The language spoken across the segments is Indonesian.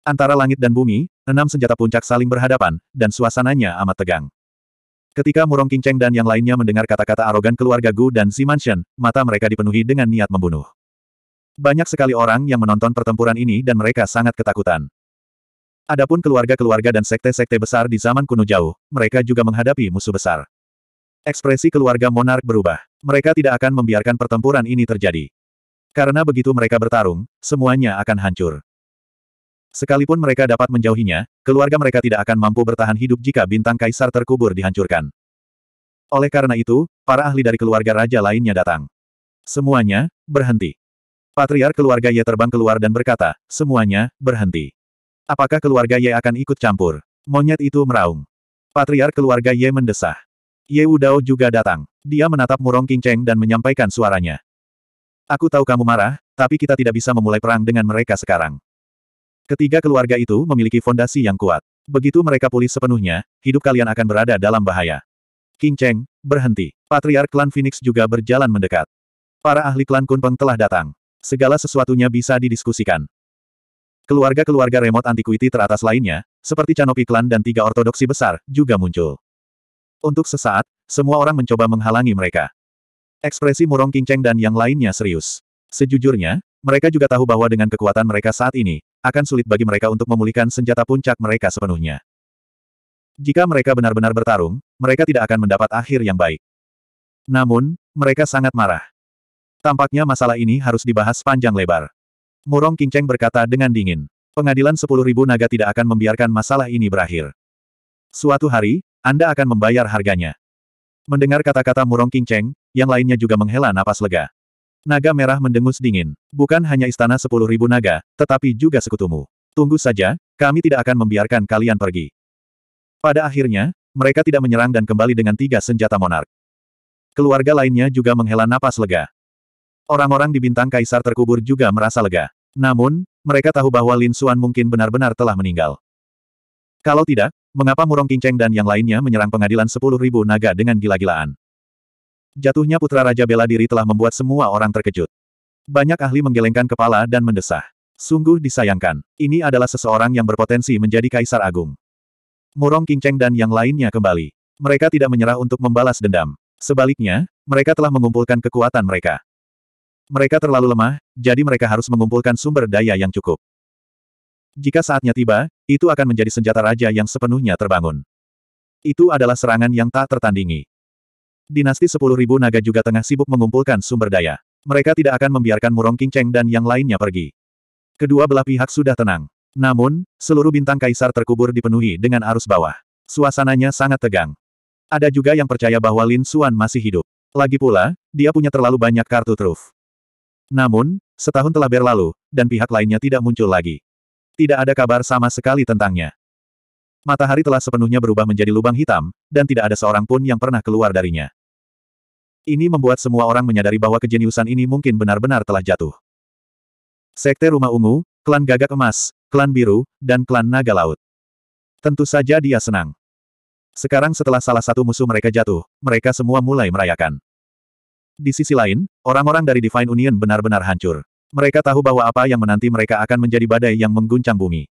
Antara langit dan bumi, enam senjata puncak saling berhadapan, dan suasananya amat tegang. Ketika Murong Qingcheng dan yang lainnya mendengar kata-kata arogan keluarga Gu dan Si Mansion, mata mereka dipenuhi dengan niat membunuh. Banyak sekali orang yang menonton pertempuran ini dan mereka sangat ketakutan. Adapun keluarga-keluarga dan sekte-sekte besar di zaman kuno jauh, mereka juga menghadapi musuh besar. Ekspresi keluarga monark berubah. Mereka tidak akan membiarkan pertempuran ini terjadi. Karena begitu mereka bertarung, semuanya akan hancur. Sekalipun mereka dapat menjauhinya, keluarga mereka tidak akan mampu bertahan hidup jika bintang kaisar terkubur dihancurkan. Oleh karena itu, para ahli dari keluarga raja lainnya datang. Semuanya, berhenti. Patriar keluarga Ye terbang keluar dan berkata, semuanya, berhenti. Apakah keluarga Ye akan ikut campur? Monyet itu meraung. Patriar keluarga Ye mendesah. Ye Udao juga datang. Dia menatap Murong Qingcheng dan menyampaikan suaranya. Aku tahu kamu marah, tapi kita tidak bisa memulai perang dengan mereka sekarang. Ketiga keluarga itu memiliki fondasi yang kuat. Begitu mereka pulih sepenuhnya, hidup kalian akan berada dalam bahaya. King Cheng, berhenti. Patriark klan Phoenix juga berjalan mendekat. Para ahli klan Kunpeng telah datang. Segala sesuatunya bisa didiskusikan. Keluarga-keluarga remote antiquity teratas lainnya, seperti Canopy klan dan tiga ortodoksi besar, juga muncul. Untuk sesaat, semua orang mencoba menghalangi mereka. Ekspresi Murong King Cheng dan yang lainnya serius. Sejujurnya, mereka juga tahu bahwa dengan kekuatan mereka saat ini, akan sulit bagi mereka untuk memulihkan senjata puncak mereka sepenuhnya. Jika mereka benar-benar bertarung, mereka tidak akan mendapat akhir yang baik. Namun, mereka sangat marah. Tampaknya masalah ini harus dibahas panjang lebar. Murong Kingcheng berkata dengan dingin. Pengadilan 10.000 naga tidak akan membiarkan masalah ini berakhir. Suatu hari, Anda akan membayar harganya. Mendengar kata-kata Murong Kingcheng, yang lainnya juga menghela napas lega. Naga merah mendengus dingin. Bukan hanya istana sepuluh ribu naga, tetapi juga sekutumu. Tunggu saja, kami tidak akan membiarkan kalian pergi. Pada akhirnya, mereka tidak menyerang dan kembali dengan tiga senjata monark. Keluarga lainnya juga menghela napas lega. Orang-orang di bintang kaisar terkubur juga merasa lega. Namun, mereka tahu bahwa Lin Suan mungkin benar-benar telah meninggal. Kalau tidak, mengapa Murong Kinceng dan yang lainnya menyerang pengadilan sepuluh ribu naga dengan gila-gilaan? Jatuhnya putra Raja Bela Diri telah membuat semua orang terkejut. Banyak ahli menggelengkan kepala dan mendesah. Sungguh disayangkan. Ini adalah seseorang yang berpotensi menjadi Kaisar Agung. Murong Cheng dan yang lainnya kembali. Mereka tidak menyerah untuk membalas dendam. Sebaliknya, mereka telah mengumpulkan kekuatan mereka. Mereka terlalu lemah, jadi mereka harus mengumpulkan sumber daya yang cukup. Jika saatnya tiba, itu akan menjadi senjata raja yang sepenuhnya terbangun. Itu adalah serangan yang tak tertandingi. Dinasti ribu naga juga tengah sibuk mengumpulkan sumber daya. Mereka tidak akan membiarkan Murong Qingcheng dan yang lainnya pergi. Kedua belah pihak sudah tenang. Namun, seluruh bintang kaisar terkubur dipenuhi dengan arus bawah. Suasananya sangat tegang. Ada juga yang percaya bahwa Lin Xuan masih hidup. Lagi pula, dia punya terlalu banyak kartu truf. Namun, setahun telah berlalu, dan pihak lainnya tidak muncul lagi. Tidak ada kabar sama sekali tentangnya. Matahari telah sepenuhnya berubah menjadi lubang hitam, dan tidak ada seorang pun yang pernah keluar darinya. Ini membuat semua orang menyadari bahwa kejeniusan ini mungkin benar-benar telah jatuh. Sekte Rumah Ungu, Klan Gagak Emas, Klan Biru, dan Klan Naga Laut. Tentu saja dia senang. Sekarang setelah salah satu musuh mereka jatuh, mereka semua mulai merayakan. Di sisi lain, orang-orang dari Divine Union benar-benar hancur. Mereka tahu bahwa apa yang menanti mereka akan menjadi badai yang mengguncang bumi.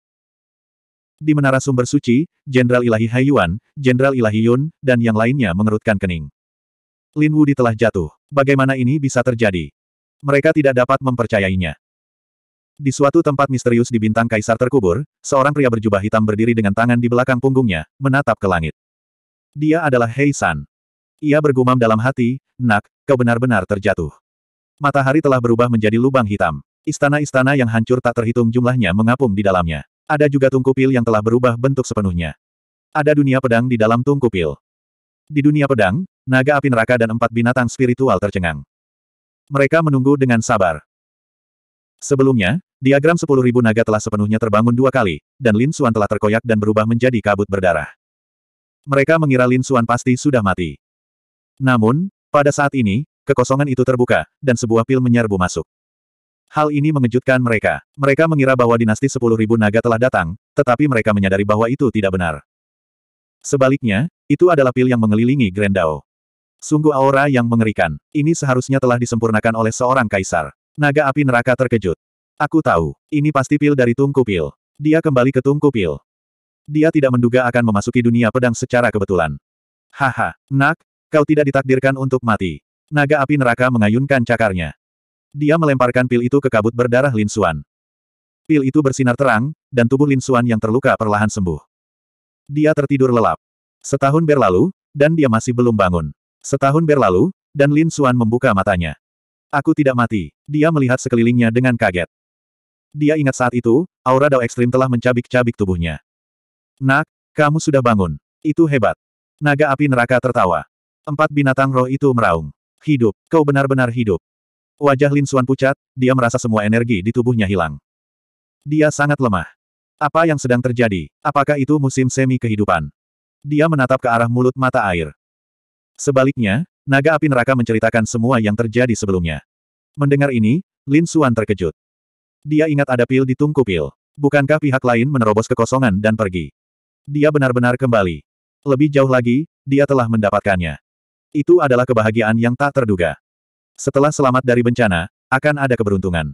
Di menara sumber suci, Jenderal Ilahi Haiyuan, Jenderal Ilahi Yun, dan yang lainnya mengerutkan kening. Lin Wu telah jatuh. Bagaimana ini bisa terjadi? Mereka tidak dapat mempercayainya. Di suatu tempat misterius di bintang kaisar terkubur, seorang pria berjubah hitam berdiri dengan tangan di belakang punggungnya, menatap ke langit. Dia adalah Hei San. Ia bergumam dalam hati, nak, kau benar-benar terjatuh. Matahari telah berubah menjadi lubang hitam. Istana-istana yang hancur tak terhitung jumlahnya mengapung di dalamnya. Ada juga tungku pil yang telah berubah bentuk sepenuhnya. Ada dunia pedang di dalam tungku pil. Di dunia pedang, naga api neraka dan empat binatang spiritual tercengang. Mereka menunggu dengan sabar. Sebelumnya, diagram 10.000 naga telah sepenuhnya terbangun dua kali, dan Lin Xuan telah terkoyak dan berubah menjadi kabut berdarah. Mereka mengira Lin Xuan pasti sudah mati. Namun, pada saat ini, kekosongan itu terbuka, dan sebuah pil menyerbu masuk. Hal ini mengejutkan mereka. Mereka mengira bahwa dinasti 10.000 naga telah datang, tetapi mereka menyadari bahwa itu tidak benar. Sebaliknya, itu adalah pil yang mengelilingi Grendao. Sungguh aura yang mengerikan. Ini seharusnya telah disempurnakan oleh seorang kaisar. Naga api neraka terkejut. Aku tahu, ini pasti pil dari tungku pil. Dia kembali ke tungku pil. Dia tidak menduga akan memasuki dunia pedang secara kebetulan. Haha, nak, kau tidak ditakdirkan untuk mati. Naga api neraka mengayunkan cakarnya. Dia melemparkan pil itu ke kabut berdarah Lin Suan. Pil itu bersinar terang, dan tubuh Lin Suan yang terluka perlahan sembuh. Dia tertidur lelap. Setahun berlalu, dan dia masih belum bangun. Setahun berlalu, dan Lin Xuan membuka matanya. Aku tidak mati. Dia melihat sekelilingnya dengan kaget. Dia ingat saat itu, aura Dao Ekstrim telah mencabik-cabik tubuhnya. Nak, kamu sudah bangun. Itu hebat. Naga api neraka tertawa. Empat binatang roh itu meraung. Hidup, kau benar-benar hidup. Wajah Lin Xuan pucat, dia merasa semua energi di tubuhnya hilang. Dia sangat lemah. Apa yang sedang terjadi? Apakah itu musim semi kehidupan? Dia menatap ke arah mulut mata air. Sebaliknya, naga api neraka menceritakan semua yang terjadi sebelumnya. Mendengar ini, Lin Xuan terkejut. Dia ingat ada pil di tungku pil. Bukankah pihak lain menerobos kekosongan dan pergi? Dia benar-benar kembali. Lebih jauh lagi, dia telah mendapatkannya. Itu adalah kebahagiaan yang tak terduga. Setelah selamat dari bencana, akan ada keberuntungan.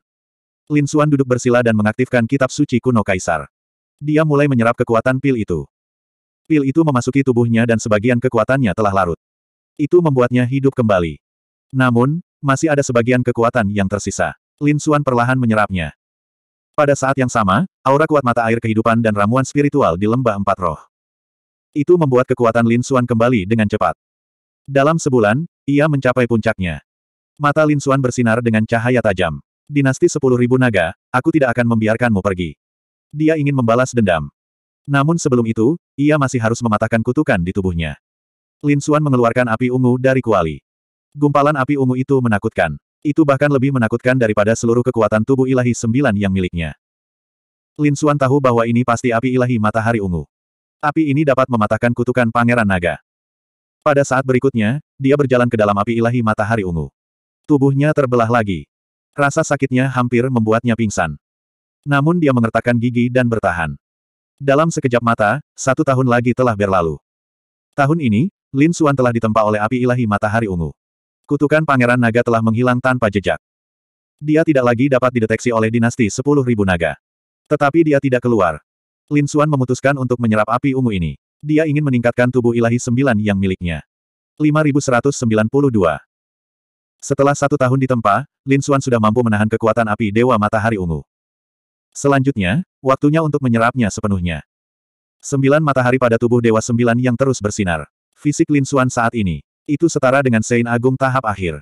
Lin Xuan duduk bersila dan mengaktifkan kitab suci kuno kaisar. Dia mulai menyerap kekuatan pil itu. Pil itu memasuki tubuhnya dan sebagian kekuatannya telah larut. Itu membuatnya hidup kembali. Namun, masih ada sebagian kekuatan yang tersisa. Lin Xuan perlahan menyerapnya. Pada saat yang sama, aura kuat mata air kehidupan dan ramuan spiritual di lembah empat roh. Itu membuat kekuatan Lin Xuan kembali dengan cepat. Dalam sebulan, ia mencapai puncaknya. Mata Lin Xuan bersinar dengan cahaya tajam. Dinasti sepuluh ribu naga, aku tidak akan membiarkanmu pergi. Dia ingin membalas dendam. Namun sebelum itu, ia masih harus mematahkan kutukan di tubuhnya. Lin Xuan mengeluarkan api ungu dari kuali. Gumpalan api ungu itu menakutkan. Itu bahkan lebih menakutkan daripada seluruh kekuatan tubuh ilahi sembilan yang miliknya. Lin Xuan tahu bahwa ini pasti api ilahi matahari ungu. Api ini dapat mematahkan kutukan Pangeran Naga. Pada saat berikutnya, dia berjalan ke dalam api ilahi matahari ungu. Tubuhnya terbelah lagi. Rasa sakitnya hampir membuatnya pingsan. Namun dia mengertakkan gigi dan bertahan. Dalam sekejap mata, satu tahun lagi telah berlalu. Tahun ini, Lin Suan telah ditempa oleh api ilahi matahari ungu. Kutukan Pangeran Naga telah menghilang tanpa jejak. Dia tidak lagi dapat dideteksi oleh dinasti sepuluh ribu naga. Tetapi dia tidak keluar. Lin Suan memutuskan untuk menyerap api ungu ini. Dia ingin meningkatkan tubuh ilahi sembilan yang miliknya. 5192 Setelah satu tahun ditempa, Lin Suan sudah mampu menahan kekuatan api Dewa Matahari Ungu. Selanjutnya, waktunya untuk menyerapnya sepenuhnya. Sembilan matahari pada tubuh Dewa Sembilan yang terus bersinar fisik Lin Xuan saat ini. Itu setara dengan Sein Agung tahap akhir.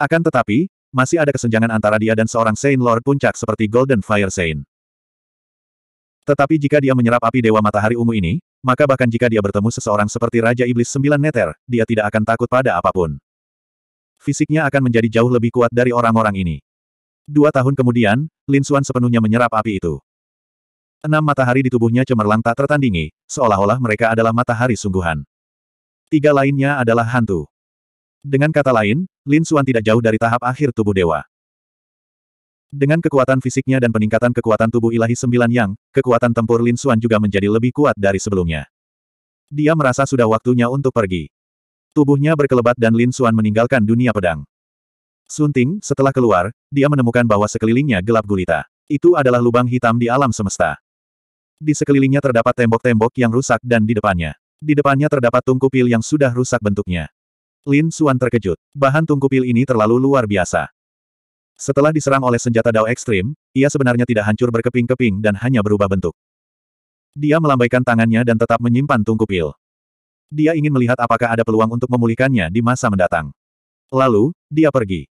Akan tetapi, masih ada kesenjangan antara dia dan seorang Sein Lord puncak seperti Golden Fire Sein. Tetapi jika dia menyerap api Dewa Matahari Ungu ini, maka bahkan jika dia bertemu seseorang seperti Raja Iblis Sembilan Neter, dia tidak akan takut pada apapun. Fisiknya akan menjadi jauh lebih kuat dari orang-orang ini. Dua tahun kemudian, Lin Xuan sepenuhnya menyerap api itu. Enam matahari di tubuhnya cemerlang tak tertandingi, seolah-olah mereka adalah matahari sungguhan. Tiga lainnya adalah hantu. Dengan kata lain, Lin Xuan tidak jauh dari tahap akhir tubuh dewa. Dengan kekuatan fisiknya dan peningkatan kekuatan tubuh ilahi sembilan yang, kekuatan tempur Lin Xuan juga menjadi lebih kuat dari sebelumnya. Dia merasa sudah waktunya untuk pergi. Tubuhnya berkelebat dan Lin Xuan meninggalkan dunia pedang. Sunting, setelah keluar, dia menemukan bahwa sekelilingnya gelap gulita. Itu adalah lubang hitam di alam semesta. Di sekelilingnya terdapat tembok-tembok yang rusak dan di depannya. Di depannya terdapat tungku pil yang sudah rusak bentuknya. Lin Suan terkejut. Bahan tungku pil ini terlalu luar biasa. Setelah diserang oleh senjata Dao ekstrim, ia sebenarnya tidak hancur berkeping-keping dan hanya berubah bentuk. Dia melambaikan tangannya dan tetap menyimpan tungku pil. Dia ingin melihat apakah ada peluang untuk memulihkannya di masa mendatang. Lalu, dia pergi.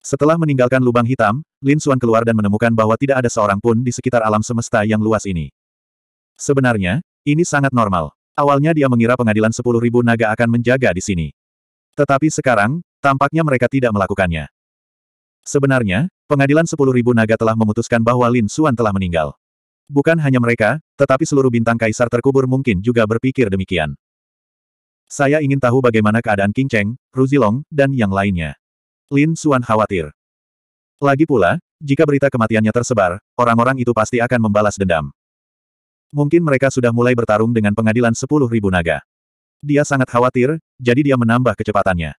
Setelah meninggalkan lubang hitam, Lin Suan keluar dan menemukan bahwa tidak ada seorang pun di sekitar alam semesta yang luas ini. Sebenarnya, ini sangat normal. Awalnya dia mengira pengadilan sepuluh ribu naga akan menjaga di sini. Tetapi sekarang, tampaknya mereka tidak melakukannya. Sebenarnya, pengadilan sepuluh ribu naga telah memutuskan bahwa Lin Xuan telah meninggal. Bukan hanya mereka, tetapi seluruh bintang kaisar terkubur mungkin juga berpikir demikian. Saya ingin tahu bagaimana keadaan King Cheng, Ruzilong, dan yang lainnya. Lin Xuan khawatir. Lagi pula, jika berita kematiannya tersebar, orang-orang itu pasti akan membalas dendam. Mungkin mereka sudah mulai bertarung dengan pengadilan sepuluh ribu naga. Dia sangat khawatir, jadi dia menambah kecepatannya.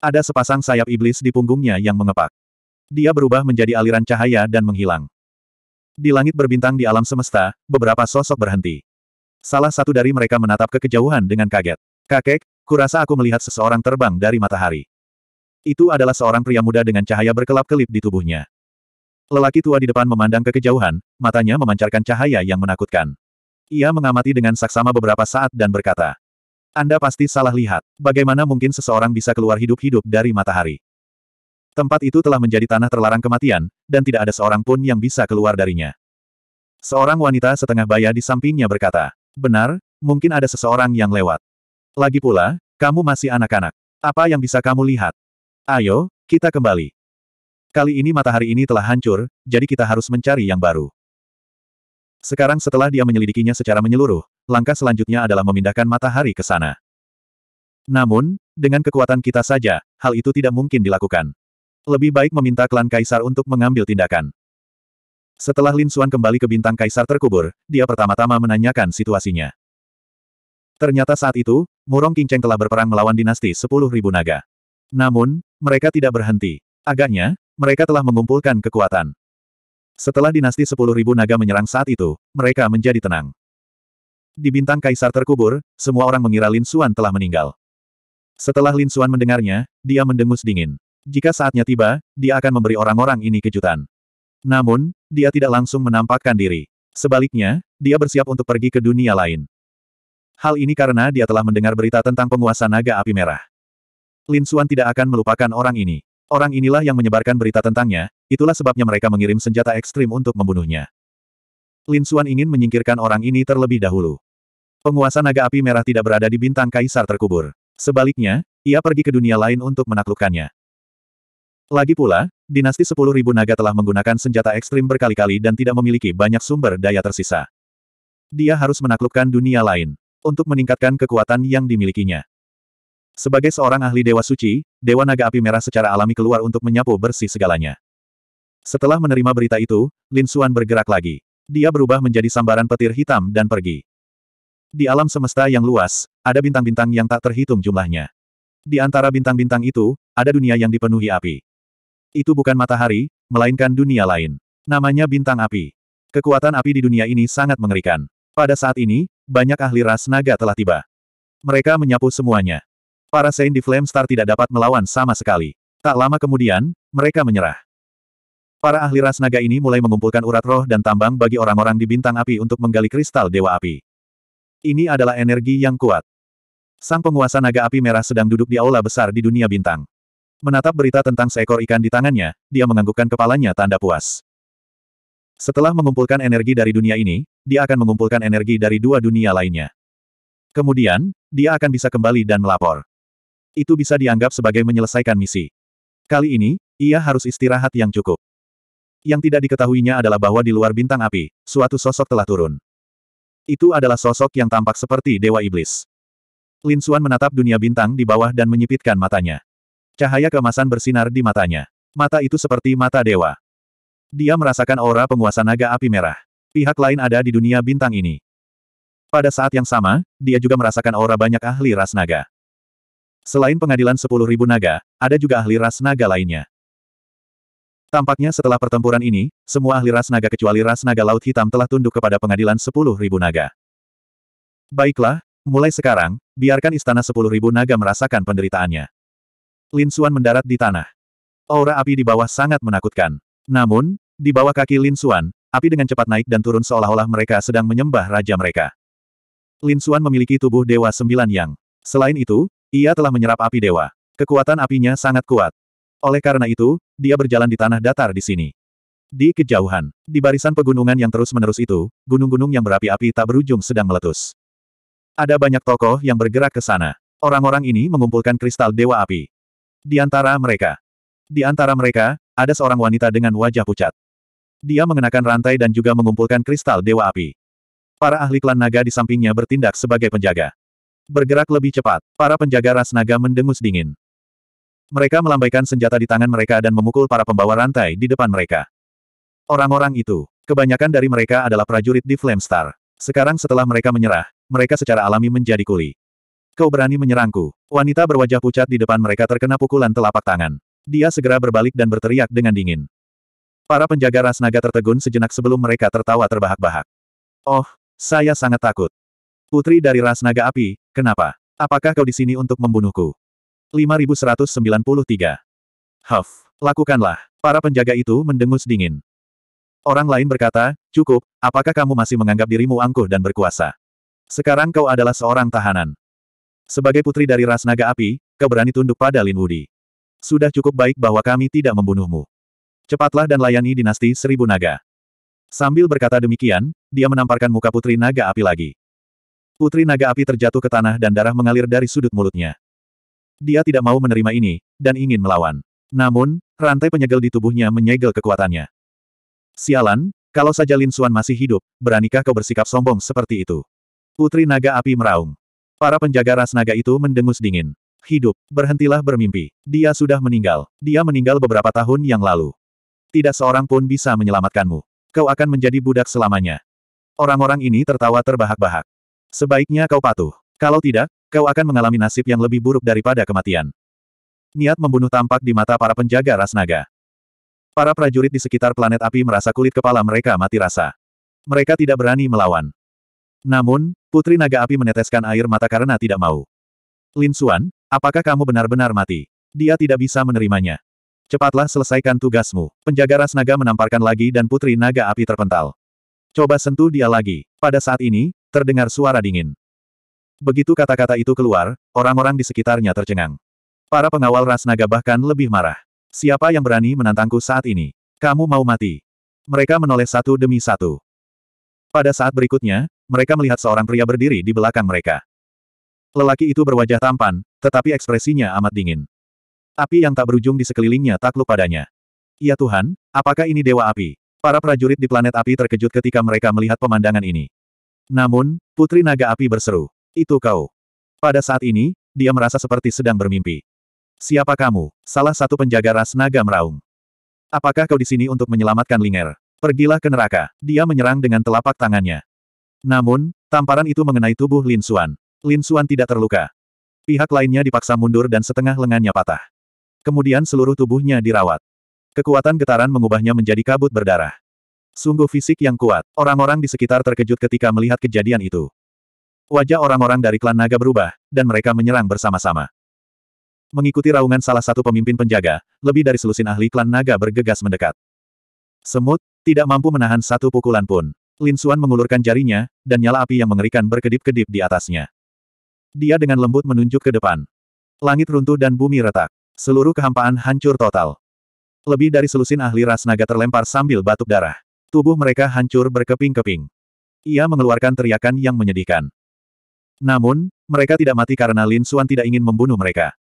Ada sepasang sayap iblis di punggungnya yang mengepak. Dia berubah menjadi aliran cahaya dan menghilang. Di langit berbintang di alam semesta, beberapa sosok berhenti. Salah satu dari mereka menatap ke kejauhan dengan kaget. Kakek, kurasa aku melihat seseorang terbang dari matahari. Itu adalah seorang pria muda dengan cahaya berkelap-kelip di tubuhnya. Lelaki tua di depan memandang ke kejauhan, matanya memancarkan cahaya yang menakutkan. Ia mengamati dengan saksama beberapa saat dan berkata, Anda pasti salah lihat, bagaimana mungkin seseorang bisa keluar hidup-hidup dari matahari. Tempat itu telah menjadi tanah terlarang kematian, dan tidak ada seorang pun yang bisa keluar darinya. Seorang wanita setengah baya di sampingnya berkata, Benar, mungkin ada seseorang yang lewat. Lagi pula, kamu masih anak-anak. Apa yang bisa kamu lihat? Ayo, kita kembali. Kali ini matahari ini telah hancur, jadi kita harus mencari yang baru. Sekarang setelah dia menyelidikinya secara menyeluruh, langkah selanjutnya adalah memindahkan matahari ke sana. Namun, dengan kekuatan kita saja, hal itu tidak mungkin dilakukan. Lebih baik meminta klan Kaisar untuk mengambil tindakan. Setelah Lin Suan kembali ke bintang Kaisar terkubur, dia pertama-tama menanyakan situasinya. Ternyata saat itu, Murong Qingcheng telah berperang melawan dinasti 10.000 naga. Namun, mereka tidak berhenti. Agaknya, mereka telah mengumpulkan kekuatan. Setelah dinasti sepuluh ribu naga menyerang saat itu, mereka menjadi tenang. Di bintang kaisar terkubur, semua orang mengira Lin Xuan telah meninggal. Setelah Lin Xuan mendengarnya, dia mendengus dingin. Jika saatnya tiba, dia akan memberi orang-orang ini kejutan. Namun, dia tidak langsung menampakkan diri. Sebaliknya, dia bersiap untuk pergi ke dunia lain. Hal ini karena dia telah mendengar berita tentang penguasa naga api merah. Lin Xuan tidak akan melupakan orang ini. Orang inilah yang menyebarkan berita tentangnya, itulah sebabnya mereka mengirim senjata ekstrim untuk membunuhnya. Lin Suan ingin menyingkirkan orang ini terlebih dahulu. Penguasa naga api merah tidak berada di bintang kaisar terkubur. Sebaliknya, ia pergi ke dunia lain untuk menaklukkannya. Lagi pula, dinasti 10.000 naga telah menggunakan senjata ekstrim berkali-kali dan tidak memiliki banyak sumber daya tersisa. Dia harus menaklukkan dunia lain untuk meningkatkan kekuatan yang dimilikinya. Sebagai seorang ahli Dewa Suci, Dewa Naga Api Merah secara alami keluar untuk menyapu bersih segalanya. Setelah menerima berita itu, Lin Xuan bergerak lagi. Dia berubah menjadi sambaran petir hitam dan pergi. Di alam semesta yang luas, ada bintang-bintang yang tak terhitung jumlahnya. Di antara bintang-bintang itu, ada dunia yang dipenuhi api. Itu bukan matahari, melainkan dunia lain. Namanya bintang api. Kekuatan api di dunia ini sangat mengerikan. Pada saat ini, banyak ahli ras naga telah tiba. Mereka menyapu semuanya. Para Saint di Flame Star tidak dapat melawan sama sekali. Tak lama kemudian, mereka menyerah. Para ahli ras naga ini mulai mengumpulkan urat roh dan tambang bagi orang-orang di bintang api untuk menggali kristal dewa api. Ini adalah energi yang kuat. Sang penguasa naga api merah sedang duduk di aula besar di dunia bintang. Menatap berita tentang seekor ikan di tangannya, dia menganggukkan kepalanya tanda puas. Setelah mengumpulkan energi dari dunia ini, dia akan mengumpulkan energi dari dua dunia lainnya. Kemudian, dia akan bisa kembali dan melapor itu bisa dianggap sebagai menyelesaikan misi. Kali ini, ia harus istirahat yang cukup. Yang tidak diketahuinya adalah bahwa di luar bintang api, suatu sosok telah turun. Itu adalah sosok yang tampak seperti Dewa Iblis. Lin Xuan menatap dunia bintang di bawah dan menyipitkan matanya. Cahaya kemasan bersinar di matanya. Mata itu seperti mata dewa. Dia merasakan aura penguasa naga api merah. Pihak lain ada di dunia bintang ini. Pada saat yang sama, dia juga merasakan aura banyak ahli ras naga. Selain pengadilan Sepuluh Ribu naga, ada juga ahli ras naga lainnya. Tampaknya setelah pertempuran ini, semua ahli ras naga kecuali ras naga laut hitam telah tunduk kepada pengadilan Sepuluh Ribu naga. Baiklah, mulai sekarang, biarkan istana Sepuluh Ribu naga merasakan penderitaannya. Lin Xuan mendarat di tanah. Aura api di bawah sangat menakutkan. Namun, di bawah kaki Lin Xuan, api dengan cepat naik dan turun seolah-olah mereka sedang menyembah raja mereka. Lin Xuan memiliki tubuh Dewa Sembilan Yang. Selain itu, ia telah menyerap api dewa. Kekuatan apinya sangat kuat. Oleh karena itu, dia berjalan di tanah datar di sini. Di kejauhan, di barisan pegunungan yang terus-menerus itu, gunung-gunung yang berapi-api tak berujung sedang meletus. Ada banyak tokoh yang bergerak ke sana. Orang-orang ini mengumpulkan kristal dewa api. Di antara mereka, di antara mereka, ada seorang wanita dengan wajah pucat. Dia mengenakan rantai dan juga mengumpulkan kristal dewa api. Para ahli klan naga di sampingnya bertindak sebagai penjaga. Bergerak lebih cepat, para penjaga ras naga mendengus dingin. Mereka melambaikan senjata di tangan mereka dan memukul para pembawa rantai di depan mereka. Orang-orang itu, kebanyakan dari mereka adalah prajurit di Flamestar. Sekarang setelah mereka menyerah, mereka secara alami menjadi kuli. Kau berani menyerangku. Wanita berwajah pucat di depan mereka terkena pukulan telapak tangan. Dia segera berbalik dan berteriak dengan dingin. Para penjaga ras naga tertegun sejenak sebelum mereka tertawa terbahak-bahak. Oh, saya sangat takut. Putri dari ras naga api, kenapa? Apakah kau di sini untuk membunuhku? 5193. Huff, lakukanlah. Para penjaga itu mendengus dingin. Orang lain berkata, cukup, apakah kamu masih menganggap dirimu angkuh dan berkuasa? Sekarang kau adalah seorang tahanan. Sebagai putri dari ras naga api, kau berani tunduk pada Lin Wudi. Sudah cukup baik bahwa kami tidak membunuhmu. Cepatlah dan layani dinasti seribu naga. Sambil berkata demikian, dia menamparkan muka putri naga api lagi. Putri naga api terjatuh ke tanah dan darah mengalir dari sudut mulutnya. Dia tidak mau menerima ini, dan ingin melawan. Namun, rantai penyegel di tubuhnya menyegel kekuatannya. Sialan, kalau saja Lin Xuan masih hidup, beranikah kau bersikap sombong seperti itu? Putri naga api meraung. Para penjaga ras naga itu mendengus dingin. Hidup, berhentilah bermimpi. Dia sudah meninggal. Dia meninggal beberapa tahun yang lalu. Tidak seorang pun bisa menyelamatkanmu. Kau akan menjadi budak selamanya. Orang-orang ini tertawa terbahak-bahak. Sebaiknya kau patuh. Kalau tidak, kau akan mengalami nasib yang lebih buruk daripada kematian. Niat membunuh tampak di mata para penjaga ras naga. Para prajurit di sekitar planet api merasa kulit kepala mereka mati rasa. Mereka tidak berani melawan. Namun, Putri Naga Api meneteskan air mata karena tidak mau. Lin Suan, apakah kamu benar-benar mati? Dia tidak bisa menerimanya. Cepatlah selesaikan tugasmu. Penjaga ras naga menamparkan lagi dan Putri Naga Api terpental. Coba sentuh dia lagi. Pada saat ini, terdengar suara dingin. Begitu kata-kata itu keluar, orang-orang di sekitarnya tercengang. Para pengawal ras naga bahkan lebih marah. Siapa yang berani menantangku saat ini? Kamu mau mati. Mereka menoleh satu demi satu. Pada saat berikutnya, mereka melihat seorang pria berdiri di belakang mereka. Lelaki itu berwajah tampan, tetapi ekspresinya amat dingin. Api yang tak berujung di sekelilingnya takluk padanya. Ya Tuhan, apakah ini Dewa Api? Para prajurit di planet api terkejut ketika mereka melihat pemandangan ini. Namun, Putri Naga Api berseru. Itu kau. Pada saat ini, dia merasa seperti sedang bermimpi. Siapa kamu? Salah satu penjaga ras naga meraung. Apakah kau di sini untuk menyelamatkan Linger? Pergilah ke neraka. Dia menyerang dengan telapak tangannya. Namun, tamparan itu mengenai tubuh Lin Xuan. Lin Xuan tidak terluka. Pihak lainnya dipaksa mundur dan setengah lengannya patah. Kemudian seluruh tubuhnya dirawat. Kekuatan getaran mengubahnya menjadi kabut berdarah. Sungguh fisik yang kuat. Orang-orang di sekitar terkejut ketika melihat kejadian itu. Wajah orang-orang dari klan naga berubah, dan mereka menyerang bersama-sama. Mengikuti raungan salah satu pemimpin penjaga, lebih dari selusin ahli klan naga bergegas mendekat. Semut, tidak mampu menahan satu pukulan pun. Lin Xuan mengulurkan jarinya, dan nyala api yang mengerikan berkedip-kedip di atasnya. Dia dengan lembut menunjuk ke depan. Langit runtuh dan bumi retak. Seluruh kehampaan hancur total. Lebih dari selusin ahli ras naga terlempar sambil batuk darah. Tubuh mereka hancur berkeping-keping. Ia mengeluarkan teriakan yang menyedihkan. Namun, mereka tidak mati karena Lin Suan tidak ingin membunuh mereka.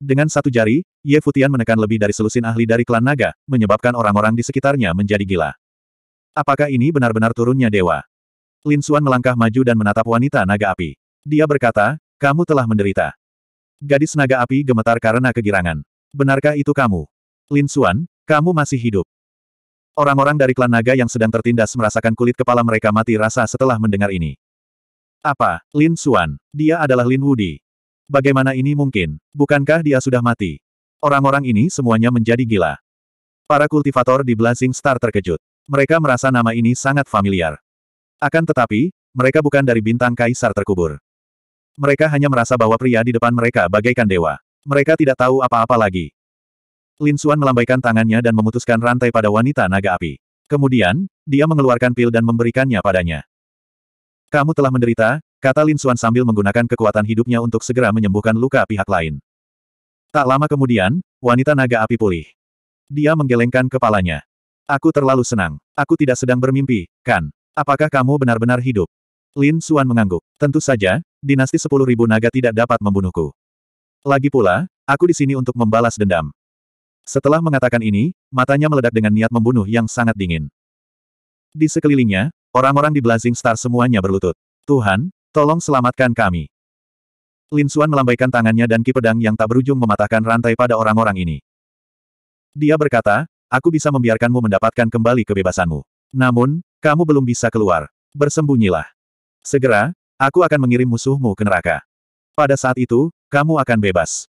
Dengan satu jari, Ye Futian menekan lebih dari selusin ahli dari klan naga, menyebabkan orang-orang di sekitarnya menjadi gila. Apakah ini benar-benar turunnya dewa? Lin Suan melangkah maju dan menatap wanita naga api. Dia berkata, kamu telah menderita. Gadis naga api gemetar karena kegirangan. Benarkah itu kamu? Lin Suan? kamu masih hidup. Orang-orang dari klan naga yang sedang tertindas merasakan kulit kepala mereka mati rasa setelah mendengar ini. Apa, Lin Xuan? Dia adalah Lin Wudi. Bagaimana ini mungkin? Bukankah dia sudah mati? Orang-orang ini semuanya menjadi gila. Para kultivator di Blazing Star terkejut. Mereka merasa nama ini sangat familiar. Akan tetapi, mereka bukan dari bintang kaisar terkubur. Mereka hanya merasa bahwa pria di depan mereka bagaikan dewa. Mereka tidak tahu apa-apa lagi. Lin Xuan melambaikan tangannya dan memutuskan rantai pada wanita naga api. Kemudian, dia mengeluarkan pil dan memberikannya padanya. Kamu telah menderita, kata Lin Xuan sambil menggunakan kekuatan hidupnya untuk segera menyembuhkan luka pihak lain. Tak lama kemudian, wanita naga api pulih. Dia menggelengkan kepalanya. Aku terlalu senang. Aku tidak sedang bermimpi, kan? Apakah kamu benar-benar hidup? Lin Xuan mengangguk. Tentu saja, dinasti sepuluh ribu naga tidak dapat membunuhku. Lagi pula, aku di sini untuk membalas dendam. Setelah mengatakan ini, matanya meledak dengan niat membunuh yang sangat dingin. Di sekelilingnya, orang-orang di Blazing Star semuanya berlutut. Tuhan, tolong selamatkan kami. Lin Xuan melambaikan tangannya dan ki pedang yang tak berujung mematahkan rantai pada orang-orang ini. Dia berkata, aku bisa membiarkanmu mendapatkan kembali kebebasanmu. Namun, kamu belum bisa keluar. Bersembunyilah. Segera, aku akan mengirim musuhmu ke neraka. Pada saat itu, kamu akan bebas.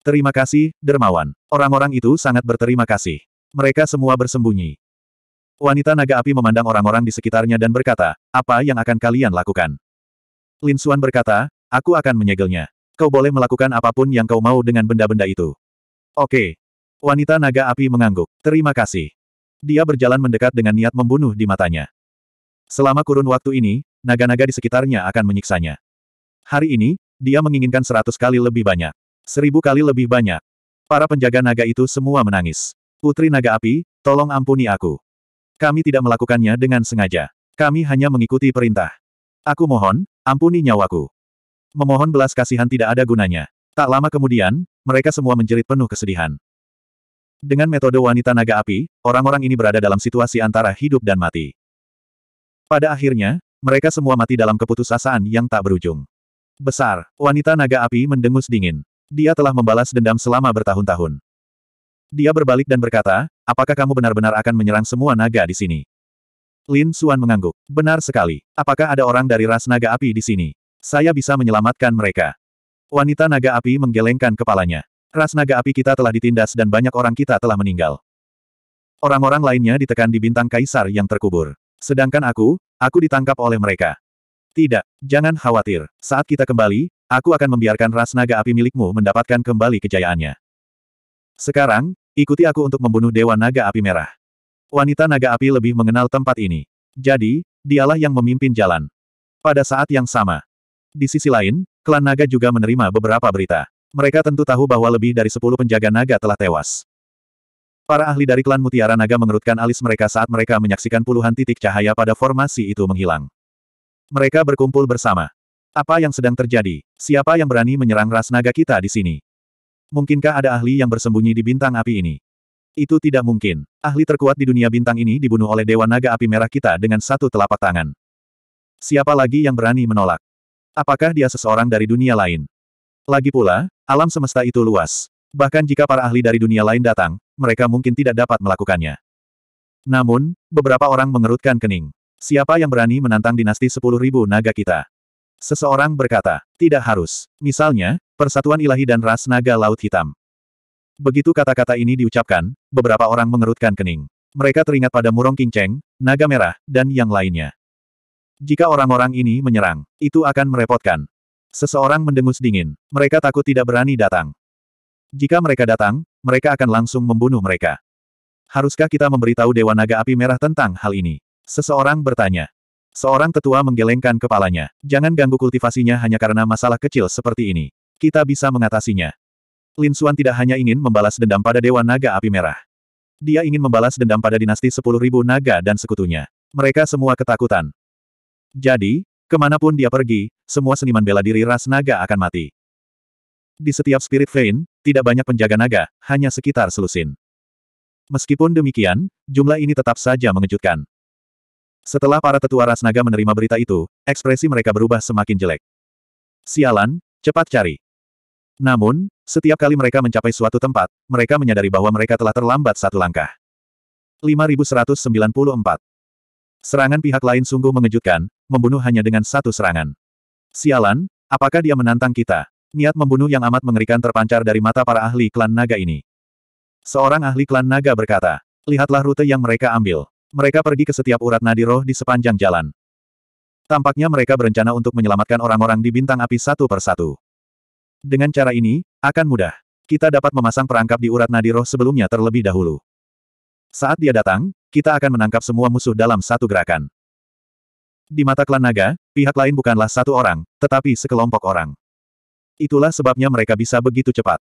Terima kasih, dermawan. Orang-orang itu sangat berterima kasih. Mereka semua bersembunyi. Wanita naga api memandang orang-orang di sekitarnya dan berkata, apa yang akan kalian lakukan? Lin Suan berkata, aku akan menyegelnya. Kau boleh melakukan apapun yang kau mau dengan benda-benda itu. Oke. Wanita naga api mengangguk. Terima kasih. Dia berjalan mendekat dengan niat membunuh di matanya. Selama kurun waktu ini, naga-naga di sekitarnya akan menyiksanya. Hari ini, dia menginginkan seratus kali lebih banyak. Seribu kali lebih banyak. Para penjaga naga itu semua menangis. Putri naga api, tolong ampuni aku. Kami tidak melakukannya dengan sengaja. Kami hanya mengikuti perintah. Aku mohon, ampuni nyawaku. Memohon belas kasihan tidak ada gunanya. Tak lama kemudian, mereka semua menjerit penuh kesedihan. Dengan metode wanita naga api, orang-orang ini berada dalam situasi antara hidup dan mati. Pada akhirnya, mereka semua mati dalam keputusasaan yang tak berujung. Besar, wanita naga api mendengus dingin. Dia telah membalas dendam selama bertahun-tahun. Dia berbalik dan berkata, apakah kamu benar-benar akan menyerang semua naga di sini? Lin Suan mengangguk. Benar sekali. Apakah ada orang dari ras naga api di sini? Saya bisa menyelamatkan mereka. Wanita naga api menggelengkan kepalanya. Ras naga api kita telah ditindas dan banyak orang kita telah meninggal. Orang-orang lainnya ditekan di bintang kaisar yang terkubur. Sedangkan aku, aku ditangkap oleh mereka. Tidak, jangan khawatir. Saat kita kembali, Aku akan membiarkan ras naga api milikmu mendapatkan kembali kejayaannya. Sekarang, ikuti aku untuk membunuh Dewa Naga Api Merah. Wanita naga api lebih mengenal tempat ini. Jadi, dialah yang memimpin jalan. Pada saat yang sama. Di sisi lain, klan naga juga menerima beberapa berita. Mereka tentu tahu bahwa lebih dari sepuluh penjaga naga telah tewas. Para ahli dari klan Mutiara Naga mengerutkan alis mereka saat mereka menyaksikan puluhan titik cahaya pada formasi itu menghilang. Mereka berkumpul bersama. Apa yang sedang terjadi? Siapa yang berani menyerang ras naga kita di sini? Mungkinkah ada ahli yang bersembunyi di bintang api ini? Itu tidak mungkin. Ahli terkuat di dunia bintang ini dibunuh oleh Dewa Naga Api Merah kita dengan satu telapak tangan. Siapa lagi yang berani menolak? Apakah dia seseorang dari dunia lain? Lagi pula, alam semesta itu luas. Bahkan jika para ahli dari dunia lain datang, mereka mungkin tidak dapat melakukannya. Namun, beberapa orang mengerutkan kening. Siapa yang berani menantang dinasti 10.000 naga kita? Seseorang berkata, tidak harus. Misalnya, persatuan ilahi dan ras naga laut hitam. Begitu kata-kata ini diucapkan, beberapa orang mengerutkan kening. Mereka teringat pada Murong Kingceng, Naga Merah, dan yang lainnya. Jika orang-orang ini menyerang, itu akan merepotkan. Seseorang mendengus dingin. Mereka takut tidak berani datang. Jika mereka datang, mereka akan langsung membunuh mereka. Haruskah kita memberitahu Dewa Naga Api Merah tentang hal ini? Seseorang bertanya. Seorang tetua menggelengkan kepalanya. Jangan ganggu kultivasinya hanya karena masalah kecil seperti ini. Kita bisa mengatasinya. Lin Suan tidak hanya ingin membalas dendam pada Dewa Naga Api Merah. Dia ingin membalas dendam pada dinasti 10.000 naga dan sekutunya. Mereka semua ketakutan. Jadi, kemanapun dia pergi, semua seniman bela diri ras naga akan mati. Di setiap spirit vein, tidak banyak penjaga naga, hanya sekitar selusin. Meskipun demikian, jumlah ini tetap saja mengejutkan. Setelah para tetua ras naga menerima berita itu, ekspresi mereka berubah semakin jelek. Sialan, cepat cari. Namun, setiap kali mereka mencapai suatu tempat, mereka menyadari bahwa mereka telah terlambat satu langkah. 5194 Serangan pihak lain sungguh mengejutkan, membunuh hanya dengan satu serangan. Sialan, apakah dia menantang kita? Niat membunuh yang amat mengerikan terpancar dari mata para ahli klan naga ini. Seorang ahli klan naga berkata, lihatlah rute yang mereka ambil. Mereka pergi ke setiap urat nadi roh di sepanjang jalan. Tampaknya mereka berencana untuk menyelamatkan orang-orang di bintang api satu per satu. Dengan cara ini, akan mudah. Kita dapat memasang perangkap di urat nadi roh sebelumnya terlebih dahulu. Saat dia datang, kita akan menangkap semua musuh dalam satu gerakan. Di mata klan naga, pihak lain bukanlah satu orang, tetapi sekelompok orang. Itulah sebabnya mereka bisa begitu cepat.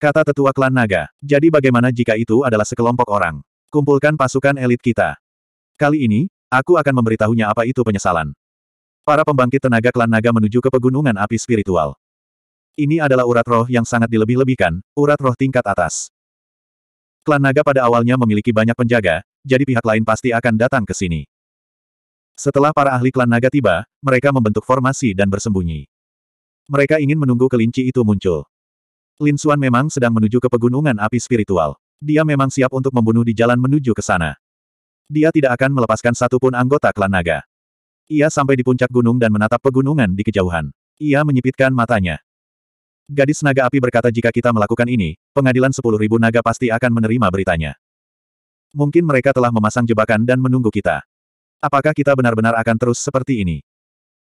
Kata tetua klan naga, jadi bagaimana jika itu adalah sekelompok orang? Kumpulkan pasukan elit kita. Kali ini, aku akan memberitahunya apa itu penyesalan. Para pembangkit tenaga klan naga menuju ke pegunungan api spiritual. Ini adalah urat roh yang sangat dilebih-lebihkan, urat roh tingkat atas. Klan naga pada awalnya memiliki banyak penjaga, jadi pihak lain pasti akan datang ke sini. Setelah para ahli klan naga tiba, mereka membentuk formasi dan bersembunyi. Mereka ingin menunggu kelinci itu muncul. Lin Xuan memang sedang menuju ke pegunungan api spiritual. Dia memang siap untuk membunuh di jalan menuju ke sana. Dia tidak akan melepaskan satu pun anggota klan naga. Ia sampai di puncak gunung dan menatap pegunungan di kejauhan. Ia menyipitkan matanya. Gadis naga api berkata jika kita melakukan ini, pengadilan sepuluh ribu naga pasti akan menerima beritanya. Mungkin mereka telah memasang jebakan dan menunggu kita. Apakah kita benar-benar akan terus seperti ini?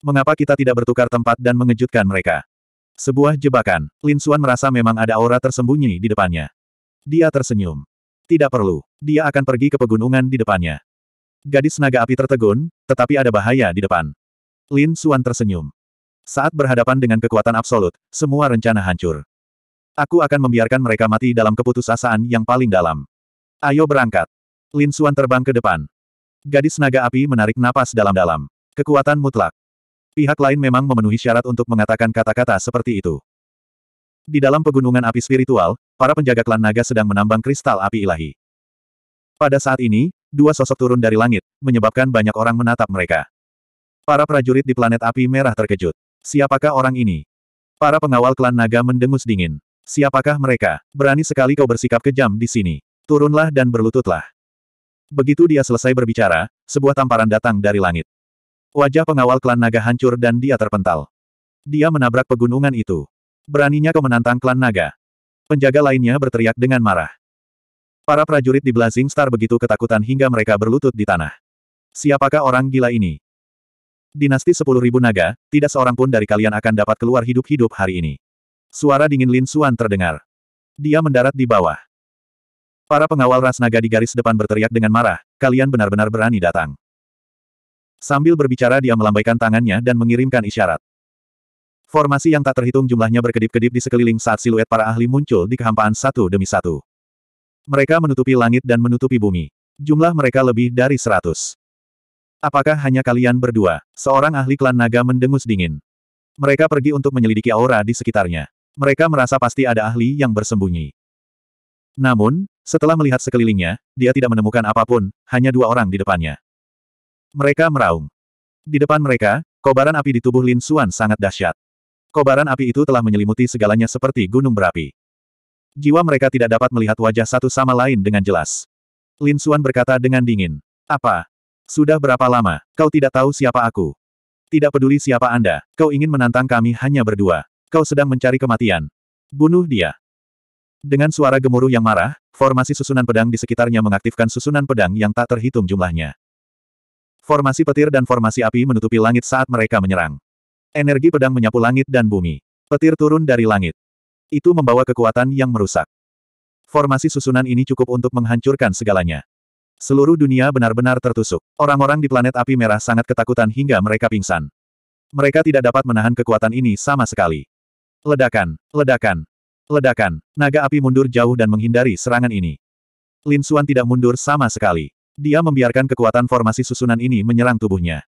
Mengapa kita tidak bertukar tempat dan mengejutkan mereka? Sebuah jebakan, Lin Xuan merasa memang ada aura tersembunyi di depannya. Dia tersenyum. Tidak perlu. Dia akan pergi ke pegunungan di depannya. Gadis naga api tertegun, tetapi ada bahaya di depan. Lin Xuan tersenyum. Saat berhadapan dengan kekuatan absolut, semua rencana hancur. Aku akan membiarkan mereka mati dalam keputusasaan yang paling dalam. Ayo berangkat. Lin Xuan terbang ke depan. Gadis naga api menarik napas dalam-dalam. Kekuatan mutlak. Pihak lain memang memenuhi syarat untuk mengatakan kata-kata seperti itu. Di dalam pegunungan api spiritual, para penjaga klan naga sedang menambang kristal api ilahi. Pada saat ini, dua sosok turun dari langit, menyebabkan banyak orang menatap mereka. Para prajurit di planet api merah terkejut. Siapakah orang ini? Para pengawal klan naga mendengus dingin. Siapakah mereka? Berani sekali kau bersikap kejam di sini. Turunlah dan berlututlah. Begitu dia selesai berbicara, sebuah tamparan datang dari langit. Wajah pengawal klan naga hancur dan dia terpental. Dia menabrak pegunungan itu. Beraninya kau menantang klan naga. Penjaga lainnya berteriak dengan marah. Para prajurit di Blazing Star begitu ketakutan hingga mereka berlutut di tanah. Siapakah orang gila ini? Dinasti 10.000 naga, tidak seorang pun dari kalian akan dapat keluar hidup-hidup hari ini. Suara dingin Lin Suan terdengar. Dia mendarat di bawah. Para pengawal ras naga di garis depan berteriak dengan marah, kalian benar-benar berani datang. Sambil berbicara dia melambaikan tangannya dan mengirimkan isyarat. Formasi yang tak terhitung jumlahnya berkedip-kedip di sekeliling saat siluet para ahli muncul di kehampaan satu demi satu. Mereka menutupi langit dan menutupi bumi. Jumlah mereka lebih dari seratus. Apakah hanya kalian berdua? Seorang ahli klan naga mendengus dingin. Mereka pergi untuk menyelidiki aura di sekitarnya. Mereka merasa pasti ada ahli yang bersembunyi. Namun, setelah melihat sekelilingnya, dia tidak menemukan apapun, hanya dua orang di depannya. Mereka meraung. Di depan mereka, kobaran api di tubuh Lin Xuan sangat dahsyat. Kobaran api itu telah menyelimuti segalanya seperti gunung berapi. Jiwa mereka tidak dapat melihat wajah satu sama lain dengan jelas. Lin Xuan berkata dengan dingin. Apa? Sudah berapa lama, kau tidak tahu siapa aku? Tidak peduli siapa Anda, kau ingin menantang kami hanya berdua. Kau sedang mencari kematian. Bunuh dia. Dengan suara gemuruh yang marah, formasi susunan pedang di sekitarnya mengaktifkan susunan pedang yang tak terhitung jumlahnya. Formasi petir dan formasi api menutupi langit saat mereka menyerang. Energi pedang menyapu langit dan bumi. Petir turun dari langit. Itu membawa kekuatan yang merusak. Formasi susunan ini cukup untuk menghancurkan segalanya. Seluruh dunia benar-benar tertusuk. Orang-orang di planet api merah sangat ketakutan hingga mereka pingsan. Mereka tidak dapat menahan kekuatan ini sama sekali. Ledakan, ledakan, ledakan. Naga api mundur jauh dan menghindari serangan ini. Lin Xuan tidak mundur sama sekali. Dia membiarkan kekuatan formasi susunan ini menyerang tubuhnya.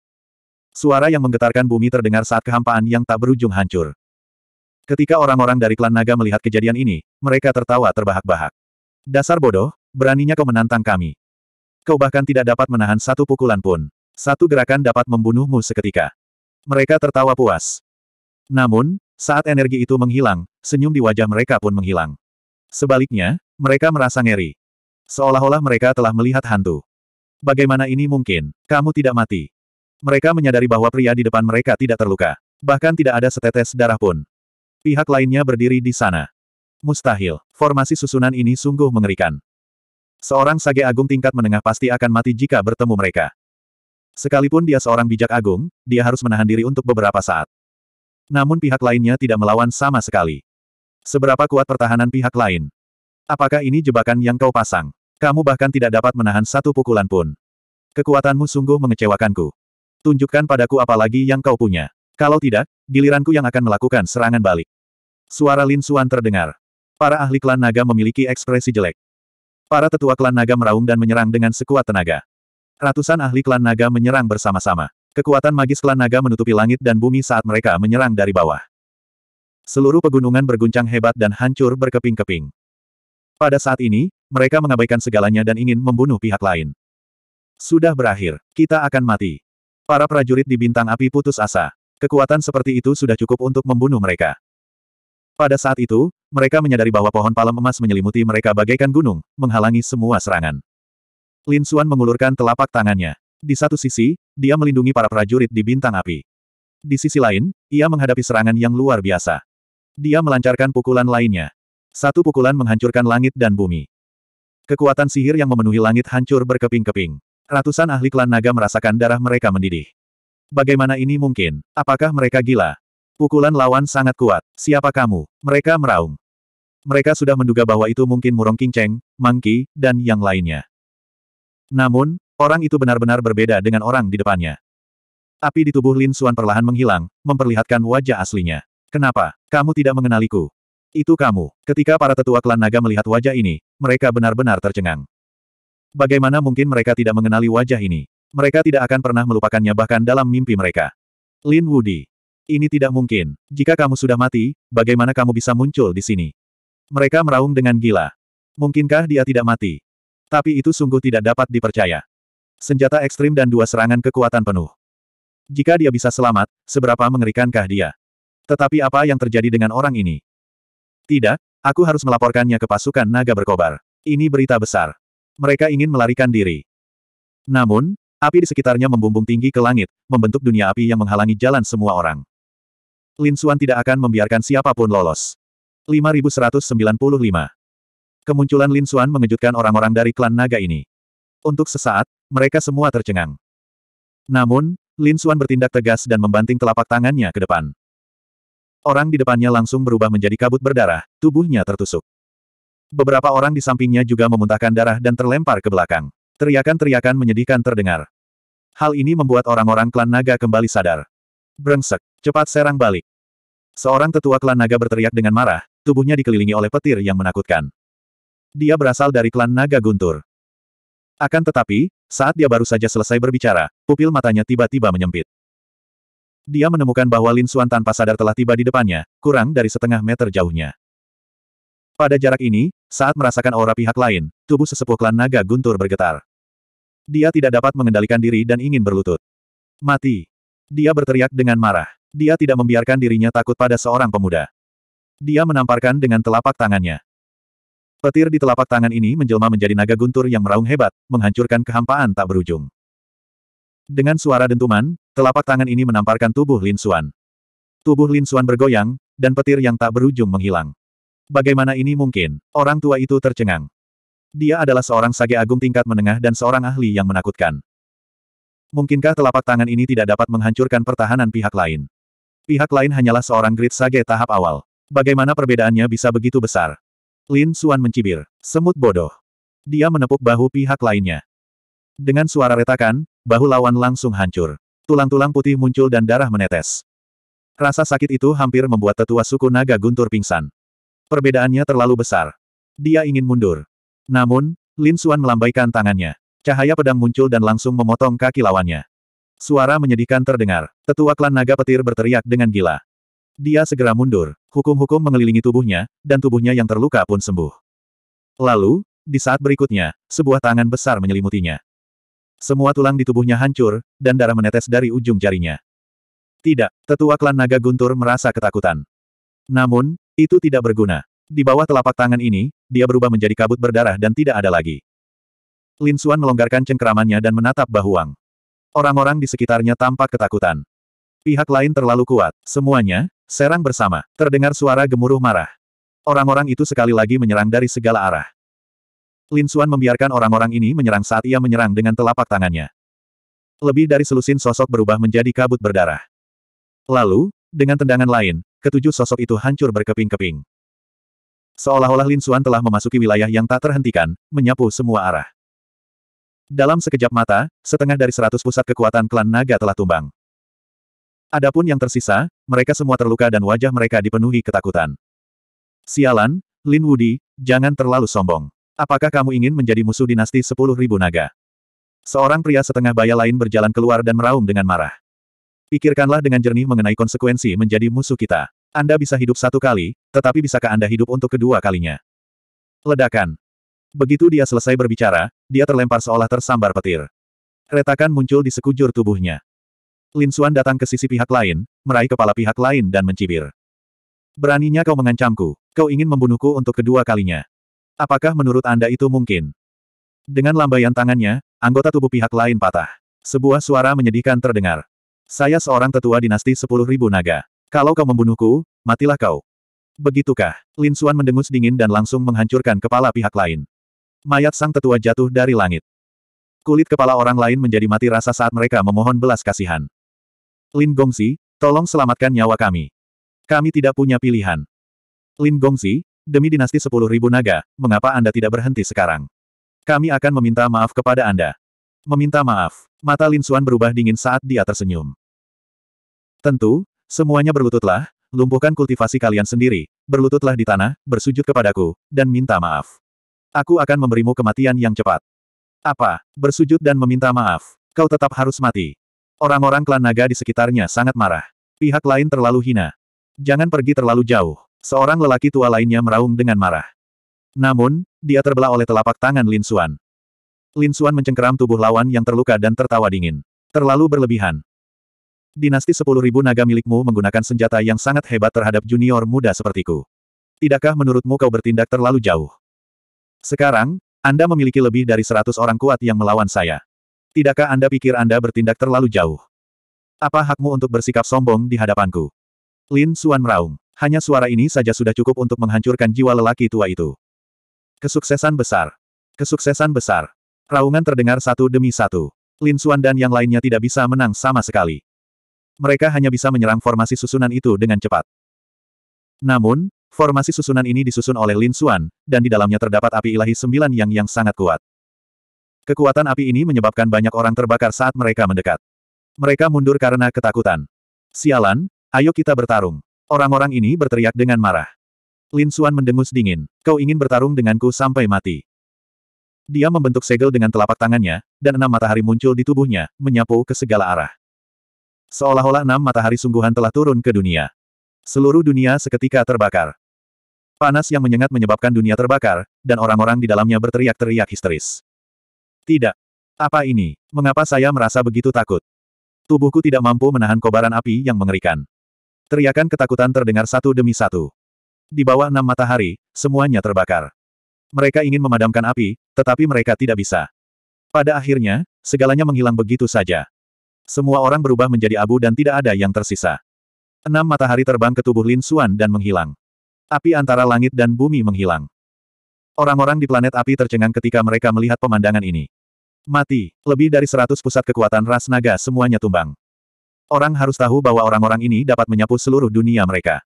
Suara yang menggetarkan bumi terdengar saat kehampaan yang tak berujung hancur. Ketika orang-orang dari klan naga melihat kejadian ini, mereka tertawa terbahak-bahak. Dasar bodoh, beraninya kau menantang kami. Kau bahkan tidak dapat menahan satu pukulan pun. Satu gerakan dapat membunuhmu seketika. Mereka tertawa puas. Namun, saat energi itu menghilang, senyum di wajah mereka pun menghilang. Sebaliknya, mereka merasa ngeri. Seolah-olah mereka telah melihat hantu. Bagaimana ini mungkin? Kamu tidak mati. Mereka menyadari bahwa pria di depan mereka tidak terluka. Bahkan tidak ada setetes darah pun. Pihak lainnya berdiri di sana. Mustahil, formasi susunan ini sungguh mengerikan. Seorang sage agung tingkat menengah pasti akan mati jika bertemu mereka. Sekalipun dia seorang bijak agung, dia harus menahan diri untuk beberapa saat. Namun pihak lainnya tidak melawan sama sekali. Seberapa kuat pertahanan pihak lain? Apakah ini jebakan yang kau pasang? Kamu bahkan tidak dapat menahan satu pukulan pun. Kekuatanmu sungguh mengecewakanku. Tunjukkan padaku apalagi yang kau punya. Kalau tidak, giliranku yang akan melakukan serangan balik. Suara Lin Suan terdengar. Para ahli klan naga memiliki ekspresi jelek. Para tetua klan naga meraung dan menyerang dengan sekuat tenaga. Ratusan ahli klan naga menyerang bersama-sama. Kekuatan magis klan naga menutupi langit dan bumi saat mereka menyerang dari bawah. Seluruh pegunungan berguncang hebat dan hancur berkeping-keping. Pada saat ini, mereka mengabaikan segalanya dan ingin membunuh pihak lain. Sudah berakhir, kita akan mati. Para prajurit di bintang api putus asa. Kekuatan seperti itu sudah cukup untuk membunuh mereka. Pada saat itu, mereka menyadari bahwa pohon palem emas menyelimuti mereka bagaikan gunung, menghalangi semua serangan. Lin Xuan mengulurkan telapak tangannya. Di satu sisi, dia melindungi para prajurit di bintang api. Di sisi lain, ia menghadapi serangan yang luar biasa. Dia melancarkan pukulan lainnya. Satu pukulan menghancurkan langit dan bumi. Kekuatan sihir yang memenuhi langit hancur berkeping-keping. Ratusan ahli klan naga merasakan darah mereka mendidih. Bagaimana ini mungkin? Apakah mereka gila? Pukulan lawan sangat kuat. Siapa kamu? Mereka meraung. Mereka sudah menduga bahwa itu mungkin Murong kinceng, Mangki, dan yang lainnya. Namun, orang itu benar-benar berbeda dengan orang di depannya. Api di tubuh Lin Suan perlahan menghilang, memperlihatkan wajah aslinya. Kenapa? Kamu tidak mengenaliku. Itu kamu. Ketika para tetua klan naga melihat wajah ini, mereka benar-benar tercengang. Bagaimana mungkin mereka tidak mengenali wajah ini? Mereka tidak akan pernah melupakannya bahkan dalam mimpi mereka. Lin Woody. Ini tidak mungkin. Jika kamu sudah mati, bagaimana kamu bisa muncul di sini? Mereka meraung dengan gila. Mungkinkah dia tidak mati? Tapi itu sungguh tidak dapat dipercaya. Senjata ekstrim dan dua serangan kekuatan penuh. Jika dia bisa selamat, seberapa mengerikankah dia? Tetapi apa yang terjadi dengan orang ini? Tidak, aku harus melaporkannya ke pasukan naga berkobar. Ini berita besar. Mereka ingin melarikan diri. Namun, api di sekitarnya membumbung tinggi ke langit, membentuk dunia api yang menghalangi jalan semua orang. Lin Xuan tidak akan membiarkan siapapun lolos. 5195 Kemunculan Lin Xuan mengejutkan orang-orang dari klan naga ini. Untuk sesaat, mereka semua tercengang. Namun, Lin Xuan bertindak tegas dan membanting telapak tangannya ke depan. Orang di depannya langsung berubah menjadi kabut berdarah, tubuhnya tertusuk. Beberapa orang di sampingnya juga memuntahkan darah dan terlempar ke belakang. Teriakan-teriakan menyedihkan terdengar. Hal ini membuat orang-orang klan naga kembali sadar. Brengsek, cepat serang balik. Seorang tetua klan naga berteriak dengan marah, tubuhnya dikelilingi oleh petir yang menakutkan. Dia berasal dari klan naga guntur. Akan tetapi, saat dia baru saja selesai berbicara, pupil matanya tiba-tiba menyempit. Dia menemukan bahwa Lin Xuan tanpa sadar telah tiba di depannya, kurang dari setengah meter jauhnya. Pada jarak ini, saat merasakan aura pihak lain, tubuh sesepuh klan naga guntur bergetar. Dia tidak dapat mengendalikan diri dan ingin berlutut. Mati. Dia berteriak dengan marah. Dia tidak membiarkan dirinya takut pada seorang pemuda. Dia menamparkan dengan telapak tangannya. Petir di telapak tangan ini menjelma menjadi naga guntur yang meraung hebat, menghancurkan kehampaan tak berujung. Dengan suara dentuman, telapak tangan ini menamparkan tubuh Lin Xuan. Tubuh Lin Xuan bergoyang, dan petir yang tak berujung menghilang. Bagaimana ini mungkin? Orang tua itu tercengang. Dia adalah seorang sage agung tingkat menengah dan seorang ahli yang menakutkan. Mungkinkah telapak tangan ini tidak dapat menghancurkan pertahanan pihak lain? Pihak lain hanyalah seorang grid sage tahap awal. Bagaimana perbedaannya bisa begitu besar? Lin Xuan mencibir. Semut bodoh. Dia menepuk bahu pihak lainnya. Dengan suara retakan, bahu lawan langsung hancur. Tulang-tulang putih muncul dan darah menetes. Rasa sakit itu hampir membuat tetua suku naga guntur pingsan. Perbedaannya terlalu besar. Dia ingin mundur. Namun, Lin Suan melambaikan tangannya. Cahaya pedang muncul dan langsung memotong kaki lawannya. Suara menyedihkan terdengar. Tetua klan naga petir berteriak dengan gila. Dia segera mundur. Hukum-hukum mengelilingi tubuhnya, dan tubuhnya yang terluka pun sembuh. Lalu, di saat berikutnya, sebuah tangan besar menyelimutinya. Semua tulang di tubuhnya hancur, dan darah menetes dari ujung jarinya. Tidak, tetua klan naga guntur merasa ketakutan. Namun, itu tidak berguna. Di bawah telapak tangan ini, dia berubah menjadi kabut berdarah dan tidak ada lagi. Lin Suan melonggarkan cengkeramannya dan menatap Bahuang. Orang-orang di sekitarnya tampak ketakutan. Pihak lain terlalu kuat. Semuanya, serang bersama. Terdengar suara gemuruh marah. Orang-orang itu sekali lagi menyerang dari segala arah. Lin Xuan membiarkan orang-orang ini menyerang saat ia menyerang dengan telapak tangannya. Lebih dari selusin sosok berubah menjadi kabut berdarah. Lalu, dengan tendangan lain, ketujuh sosok itu hancur berkeping-keping. Seolah-olah Lin Xuan telah memasuki wilayah yang tak terhentikan, menyapu semua arah. Dalam sekejap mata, setengah dari seratus pusat kekuatan klan naga telah tumbang. Adapun yang tersisa, mereka semua terluka dan wajah mereka dipenuhi ketakutan. Sialan, Lin Wudi, jangan terlalu sombong. Apakah kamu ingin menjadi musuh dinasti sepuluh ribu naga? Seorang pria setengah baya lain berjalan keluar dan meraung dengan marah. Pikirkanlah dengan jernih mengenai konsekuensi menjadi musuh kita. Anda bisa hidup satu kali, tetapi bisakah Anda hidup untuk kedua kalinya? Ledakan. Begitu dia selesai berbicara, dia terlempar seolah tersambar petir. Retakan muncul di sekujur tubuhnya. Lin Suan datang ke sisi pihak lain, meraih kepala pihak lain dan mencibir. Beraninya kau mengancamku. Kau ingin membunuhku untuk kedua kalinya. Apakah menurut Anda itu mungkin? Dengan lambaian tangannya, anggota tubuh pihak lain patah. Sebuah suara menyedihkan terdengar. Saya seorang tetua dinasti sepuluh ribu naga. Kalau kau membunuhku, matilah kau. Begitukah? Lin Suan mendengus dingin dan langsung menghancurkan kepala pihak lain. Mayat sang tetua jatuh dari langit. Kulit kepala orang lain menjadi mati rasa saat mereka memohon belas kasihan. Lin Gongsi, tolong selamatkan nyawa kami. Kami tidak punya pilihan. Lin Gongsi, demi dinasti sepuluh ribu naga, mengapa Anda tidak berhenti sekarang? Kami akan meminta maaf kepada Anda. Meminta maaf. Mata Lin Xuan berubah dingin saat dia tersenyum. Tentu, semuanya berlututlah, lumpuhkan kultivasi kalian sendiri, berlututlah di tanah, bersujud kepadaku, dan minta maaf. Aku akan memberimu kematian yang cepat. Apa? Bersujud dan meminta maaf. Kau tetap harus mati. Orang-orang klan naga di sekitarnya sangat marah. Pihak lain terlalu hina. Jangan pergi terlalu jauh. Seorang lelaki tua lainnya meraung dengan marah. Namun, dia terbelah oleh telapak tangan Lin Xuan. Lin Xuan mencengkeram tubuh lawan yang terluka dan tertawa dingin. Terlalu berlebihan. Dinasti 10.000 naga milikmu menggunakan senjata yang sangat hebat terhadap junior muda sepertiku. Tidakkah menurutmu kau bertindak terlalu jauh? Sekarang, Anda memiliki lebih dari seratus orang kuat yang melawan saya. Tidakkah Anda pikir Anda bertindak terlalu jauh? Apa hakmu untuk bersikap sombong di hadapanku? Lin Xuan meraung. Hanya suara ini saja sudah cukup untuk menghancurkan jiwa lelaki tua itu. Kesuksesan besar. Kesuksesan besar. Raungan terdengar satu demi satu. Lin Xuan dan yang lainnya tidak bisa menang sama sekali. Mereka hanya bisa menyerang formasi susunan itu dengan cepat. Namun, formasi susunan ini disusun oleh Lin Xuan, dan di dalamnya terdapat api ilahi sembilan yang yang sangat kuat. Kekuatan api ini menyebabkan banyak orang terbakar saat mereka mendekat. Mereka mundur karena ketakutan. Sialan, ayo kita bertarung. Orang-orang ini berteriak dengan marah. Lin Xuan mendengus dingin. Kau ingin bertarung denganku sampai mati. Dia membentuk segel dengan telapak tangannya, dan enam matahari muncul di tubuhnya, menyapu ke segala arah. Seolah-olah enam matahari sungguhan telah turun ke dunia. Seluruh dunia seketika terbakar. Panas yang menyengat menyebabkan dunia terbakar, dan orang-orang di dalamnya berteriak-teriak histeris. Tidak. Apa ini? Mengapa saya merasa begitu takut? Tubuhku tidak mampu menahan kobaran api yang mengerikan. Teriakan ketakutan terdengar satu demi satu. Di bawah enam matahari, semuanya terbakar. Mereka ingin memadamkan api, tetapi mereka tidak bisa. Pada akhirnya, segalanya menghilang begitu saja. Semua orang berubah menjadi abu dan tidak ada yang tersisa. Enam matahari terbang ke tubuh Lin Xuan dan menghilang. Api antara langit dan bumi menghilang. Orang-orang di planet api tercengang ketika mereka melihat pemandangan ini. Mati, lebih dari seratus pusat kekuatan ras naga semuanya tumbang. Orang harus tahu bahwa orang-orang ini dapat menyapu seluruh dunia mereka.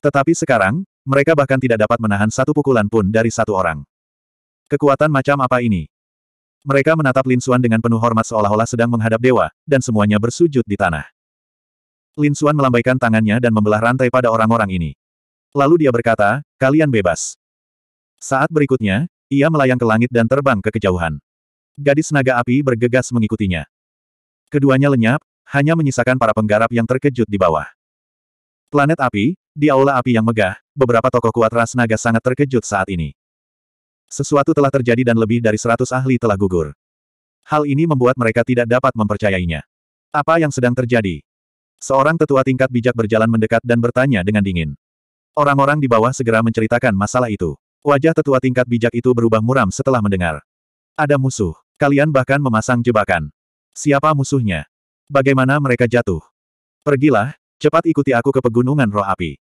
Tetapi sekarang, mereka bahkan tidak dapat menahan satu pukulan pun dari satu orang. Kekuatan macam apa ini? Mereka menatap Lin Xuan dengan penuh hormat seolah-olah sedang menghadap dewa, dan semuanya bersujud di tanah. Lin Xuan melambaikan tangannya dan membelah rantai pada orang-orang ini. Lalu dia berkata, kalian bebas. Saat berikutnya, ia melayang ke langit dan terbang ke kejauhan. Gadis naga api bergegas mengikutinya. Keduanya lenyap, hanya menyisakan para penggarap yang terkejut di bawah. Planet api, di aula api yang megah, beberapa tokoh kuat ras naga sangat terkejut saat ini. Sesuatu telah terjadi dan lebih dari seratus ahli telah gugur. Hal ini membuat mereka tidak dapat mempercayainya. Apa yang sedang terjadi? Seorang tetua tingkat bijak berjalan mendekat dan bertanya dengan dingin. Orang-orang di bawah segera menceritakan masalah itu. Wajah tetua tingkat bijak itu berubah muram setelah mendengar. Ada musuh. Kalian bahkan memasang jebakan. Siapa musuhnya? Bagaimana mereka jatuh? Pergilah, cepat ikuti aku ke pegunungan roh api.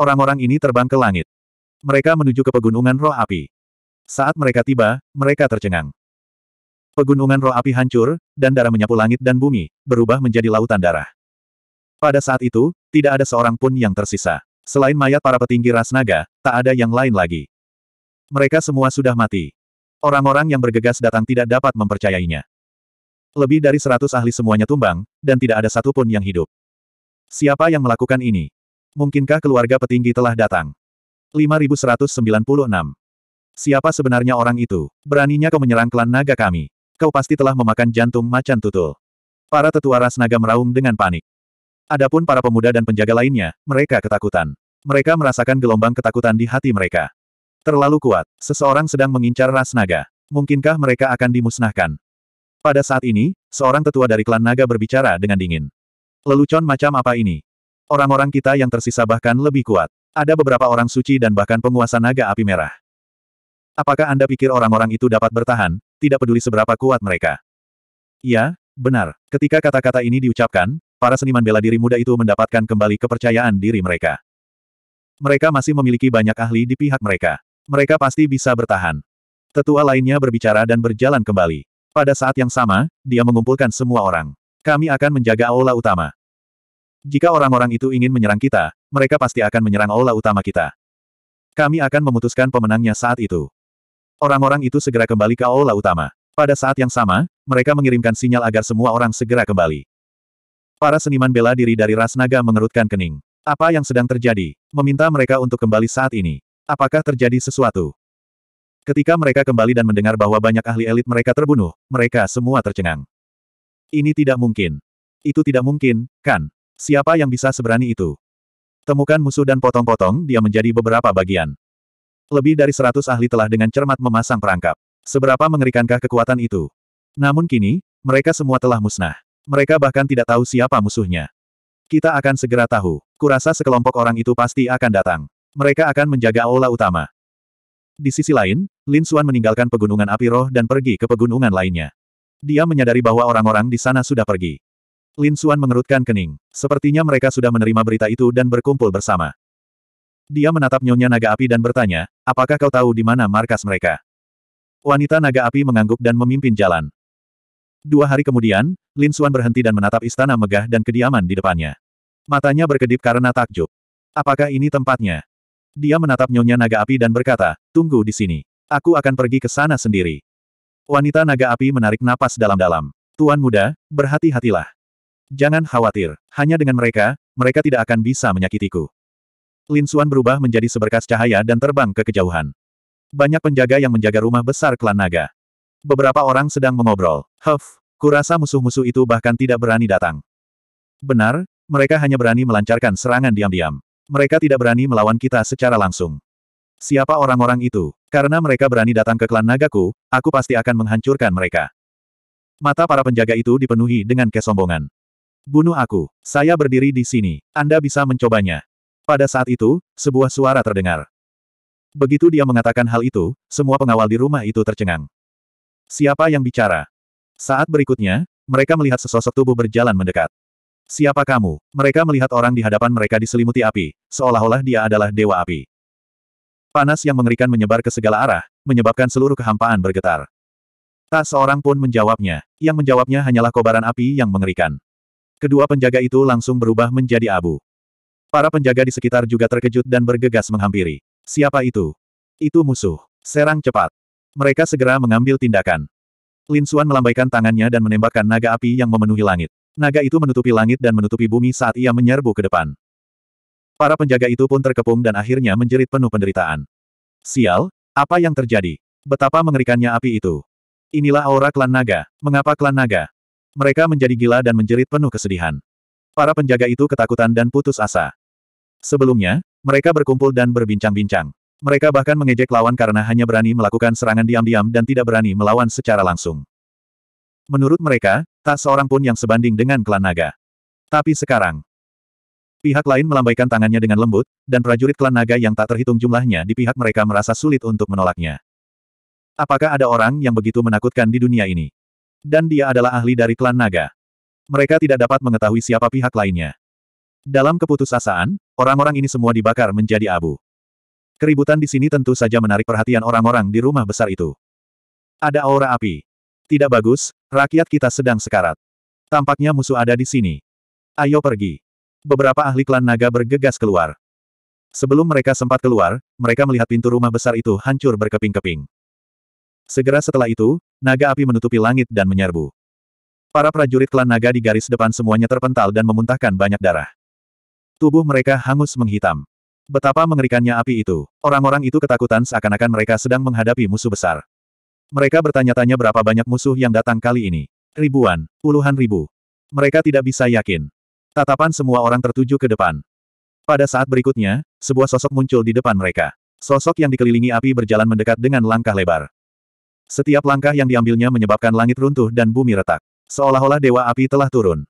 Orang-orang ini terbang ke langit. Mereka menuju ke pegunungan roh api. Saat mereka tiba, mereka tercengang. Pegunungan roh api hancur, dan darah menyapu langit dan bumi, berubah menjadi lautan darah. Pada saat itu, tidak ada seorang pun yang tersisa. Selain mayat para petinggi ras naga, tak ada yang lain lagi. Mereka semua sudah mati. Orang-orang yang bergegas datang tidak dapat mempercayainya. Lebih dari seratus ahli semuanya tumbang, dan tidak ada satupun yang hidup. Siapa yang melakukan ini? Mungkinkah keluarga petinggi telah datang? 5196. Siapa sebenarnya orang itu? Beraninya kau menyerang klan naga kami. Kau pasti telah memakan jantung macan tutul. Para tetua ras naga meraung dengan panik. Adapun para pemuda dan penjaga lainnya, mereka ketakutan. Mereka merasakan gelombang ketakutan di hati mereka. Terlalu kuat, seseorang sedang mengincar ras naga. Mungkinkah mereka akan dimusnahkan? Pada saat ini, seorang tetua dari klan naga berbicara dengan dingin. Lelucon macam apa ini? Orang-orang kita yang tersisa bahkan lebih kuat. Ada beberapa orang suci dan bahkan penguasa naga api merah. Apakah Anda pikir orang-orang itu dapat bertahan, tidak peduli seberapa kuat mereka? Ya, benar. Ketika kata-kata ini diucapkan, para seniman bela diri muda itu mendapatkan kembali kepercayaan diri mereka. Mereka masih memiliki banyak ahli di pihak mereka. Mereka pasti bisa bertahan. Tetua lainnya berbicara dan berjalan kembali. Pada saat yang sama, dia mengumpulkan semua orang. Kami akan menjaga aula utama. Jika orang-orang itu ingin menyerang kita, mereka pasti akan menyerang aula utama kita. Kami akan memutuskan pemenangnya saat itu. Orang-orang itu segera kembali ke aula utama. Pada saat yang sama, mereka mengirimkan sinyal agar semua orang segera kembali. Para seniman bela diri dari ras naga mengerutkan kening. Apa yang sedang terjadi? Meminta mereka untuk kembali saat ini. Apakah terjadi sesuatu? Ketika mereka kembali dan mendengar bahwa banyak ahli elit mereka terbunuh, mereka semua tercengang. Ini tidak mungkin. Itu tidak mungkin, kan? Siapa yang bisa seberani itu? Temukan musuh dan potong-potong dia menjadi beberapa bagian. Lebih dari seratus ahli telah dengan cermat memasang perangkap. Seberapa mengerikankah kekuatan itu? Namun kini, mereka semua telah musnah. Mereka bahkan tidak tahu siapa musuhnya. Kita akan segera tahu. Kurasa sekelompok orang itu pasti akan datang. Mereka akan menjaga aula utama. Di sisi lain, Lin Suan meninggalkan pegunungan api roh dan pergi ke pegunungan lainnya. Dia menyadari bahwa orang-orang di sana sudah pergi. Lin Suan mengerutkan kening. Sepertinya mereka sudah menerima berita itu dan berkumpul bersama. Dia menatap Nyonya Naga Api dan bertanya, apakah kau tahu di mana markas mereka? Wanita Naga Api mengangguk dan memimpin jalan. Dua hari kemudian, Lin Suan berhenti dan menatap istana megah dan kediaman di depannya. Matanya berkedip karena takjub. Apakah ini tempatnya? Dia menatap Nyonya Naga Api dan berkata, tunggu di sini. Aku akan pergi ke sana sendiri. Wanita Naga Api menarik napas dalam-dalam. Tuan muda, berhati-hatilah. Jangan khawatir, hanya dengan mereka, mereka tidak akan bisa menyakitiku. Lin Suan berubah menjadi seberkas cahaya dan terbang ke kejauhan. Banyak penjaga yang menjaga rumah besar klan naga. Beberapa orang sedang mengobrol. Huff, kurasa musuh-musuh itu bahkan tidak berani datang. Benar, mereka hanya berani melancarkan serangan diam-diam. Mereka tidak berani melawan kita secara langsung. Siapa orang-orang itu? Karena mereka berani datang ke klan nagaku, aku pasti akan menghancurkan mereka. Mata para penjaga itu dipenuhi dengan kesombongan. Bunuh aku. Saya berdiri di sini. Anda bisa mencobanya. Pada saat itu, sebuah suara terdengar. Begitu dia mengatakan hal itu, semua pengawal di rumah itu tercengang. Siapa yang bicara? Saat berikutnya, mereka melihat sesosok tubuh berjalan mendekat. Siapa kamu? Mereka melihat orang di hadapan mereka diselimuti api, seolah-olah dia adalah dewa api. Panas yang mengerikan menyebar ke segala arah, menyebabkan seluruh kehampaan bergetar. Tak seorang pun menjawabnya. Yang menjawabnya hanyalah kobaran api yang mengerikan. Kedua penjaga itu langsung berubah menjadi abu. Para penjaga di sekitar juga terkejut dan bergegas menghampiri. Siapa itu? Itu musuh. Serang cepat. Mereka segera mengambil tindakan. Lin Xuan melambaikan tangannya dan menembakkan naga api yang memenuhi langit. Naga itu menutupi langit dan menutupi bumi saat ia menyerbu ke depan. Para penjaga itu pun terkepung dan akhirnya menjerit penuh penderitaan. Sial, apa yang terjadi? Betapa mengerikannya api itu. Inilah aura klan naga. Mengapa klan naga? Mereka menjadi gila dan menjerit penuh kesedihan. Para penjaga itu ketakutan dan putus asa. Sebelumnya, mereka berkumpul dan berbincang-bincang. Mereka bahkan mengejek lawan karena hanya berani melakukan serangan diam-diam dan tidak berani melawan secara langsung. Menurut mereka, Tak seorang pun yang sebanding dengan klan naga. Tapi sekarang, pihak lain melambaikan tangannya dengan lembut, dan prajurit klan naga yang tak terhitung jumlahnya di pihak mereka merasa sulit untuk menolaknya. Apakah ada orang yang begitu menakutkan di dunia ini? Dan dia adalah ahli dari klan naga. Mereka tidak dapat mengetahui siapa pihak lainnya. Dalam keputusasaan, orang-orang ini semua dibakar menjadi abu. Keributan di sini tentu saja menarik perhatian orang-orang di rumah besar itu. Ada aura api. Tidak bagus, rakyat kita sedang sekarat. Tampaknya musuh ada di sini. Ayo pergi. Beberapa ahli klan naga bergegas keluar. Sebelum mereka sempat keluar, mereka melihat pintu rumah besar itu hancur berkeping-keping. Segera setelah itu, naga api menutupi langit dan menyerbu. Para prajurit klan naga di garis depan semuanya terpental dan memuntahkan banyak darah. Tubuh mereka hangus menghitam. Betapa mengerikannya api itu. Orang-orang itu ketakutan seakan-akan mereka sedang menghadapi musuh besar. Mereka bertanya-tanya berapa banyak musuh yang datang kali ini. Ribuan, puluhan ribu. Mereka tidak bisa yakin. Tatapan semua orang tertuju ke depan. Pada saat berikutnya, sebuah sosok muncul di depan mereka. Sosok yang dikelilingi api berjalan mendekat dengan langkah lebar. Setiap langkah yang diambilnya menyebabkan langit runtuh dan bumi retak. Seolah-olah dewa api telah turun.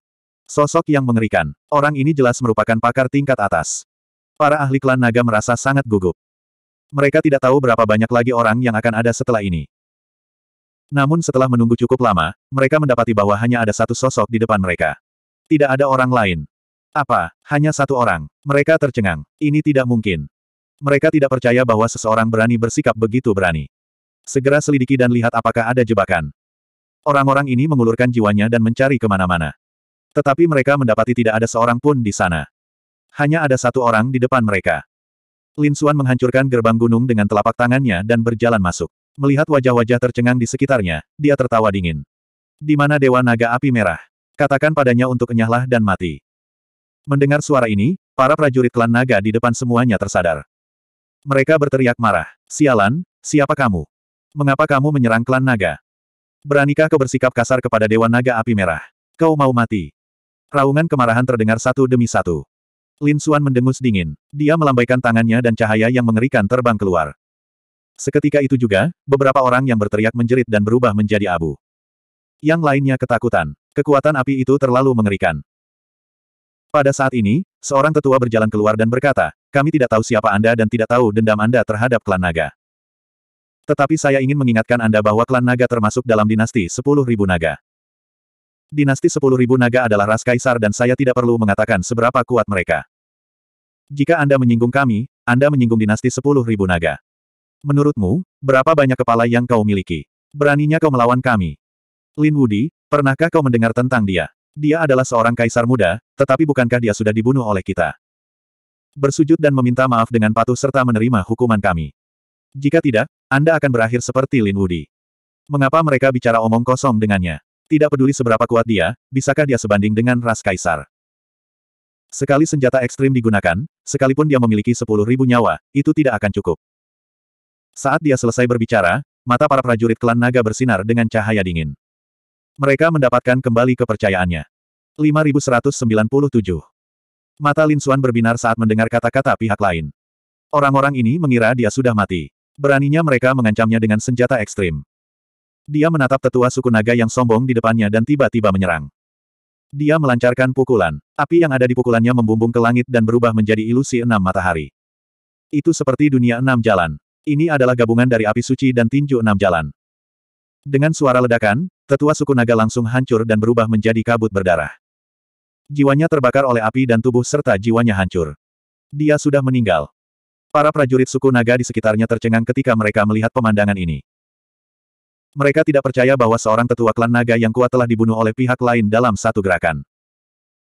Sosok yang mengerikan. Orang ini jelas merupakan pakar tingkat atas. Para ahli klan naga merasa sangat gugup. Mereka tidak tahu berapa banyak lagi orang yang akan ada setelah ini. Namun setelah menunggu cukup lama, mereka mendapati bahwa hanya ada satu sosok di depan mereka. Tidak ada orang lain. Apa? Hanya satu orang. Mereka tercengang. Ini tidak mungkin. Mereka tidak percaya bahwa seseorang berani bersikap begitu berani. Segera selidiki dan lihat apakah ada jebakan. Orang-orang ini mengulurkan jiwanya dan mencari kemana-mana. Tetapi mereka mendapati tidak ada seorang pun di sana. Hanya ada satu orang di depan mereka. Lin Xuan menghancurkan gerbang gunung dengan telapak tangannya dan berjalan masuk. Melihat wajah-wajah tercengang di sekitarnya, dia tertawa dingin. Di mana Dewa Naga Api Merah? Katakan padanya untuk kenyahlah dan mati. Mendengar suara ini, para prajurit klan naga di depan semuanya tersadar. Mereka berteriak marah. Sialan, siapa kamu? Mengapa kamu menyerang klan naga? Beranikah kau bersikap kasar kepada Dewa Naga Api Merah? Kau mau mati. Raungan kemarahan terdengar satu demi satu. Lin Suan mendengus dingin. Dia melambaikan tangannya dan cahaya yang mengerikan terbang keluar. Seketika itu juga, beberapa orang yang berteriak menjerit dan berubah menjadi abu. Yang lainnya ketakutan. Kekuatan api itu terlalu mengerikan. Pada saat ini, seorang tetua berjalan keluar dan berkata, kami tidak tahu siapa Anda dan tidak tahu dendam Anda terhadap klan naga. Tetapi saya ingin mengingatkan Anda bahwa klan naga termasuk dalam dinasti 10.000 naga. Dinasti 10.000 naga adalah ras kaisar dan saya tidak perlu mengatakan seberapa kuat mereka. Jika Anda menyinggung kami, Anda menyinggung dinasti 10.000 naga. Menurutmu, berapa banyak kepala yang kau miliki? Beraninya kau melawan kami. Lin Wudi, pernahkah kau mendengar tentang dia? Dia adalah seorang kaisar muda, tetapi bukankah dia sudah dibunuh oleh kita? Bersujud dan meminta maaf dengan patuh serta menerima hukuman kami. Jika tidak, Anda akan berakhir seperti Lin Wudi. Mengapa mereka bicara omong kosong dengannya? Tidak peduli seberapa kuat dia, bisakah dia sebanding dengan ras kaisar? Sekali senjata ekstrim digunakan, sekalipun dia memiliki sepuluh ribu nyawa, itu tidak akan cukup. Saat dia selesai berbicara, mata para prajurit klan naga bersinar dengan cahaya dingin. Mereka mendapatkan kembali kepercayaannya. 5197. Mata Lin Suan berbinar saat mendengar kata-kata pihak lain. Orang-orang ini mengira dia sudah mati. Beraninya mereka mengancamnya dengan senjata ekstrim. Dia menatap tetua suku naga yang sombong di depannya dan tiba-tiba menyerang. Dia melancarkan pukulan. Api yang ada di pukulannya membumbung ke langit dan berubah menjadi ilusi enam matahari. Itu seperti dunia enam jalan. Ini adalah gabungan dari api suci dan tinju enam jalan. Dengan suara ledakan, tetua suku naga langsung hancur dan berubah menjadi kabut berdarah. Jiwanya terbakar oleh api dan tubuh serta jiwanya hancur. Dia sudah meninggal. Para prajurit suku naga di sekitarnya tercengang ketika mereka melihat pemandangan ini. Mereka tidak percaya bahwa seorang tetua klan naga yang kuat telah dibunuh oleh pihak lain dalam satu gerakan.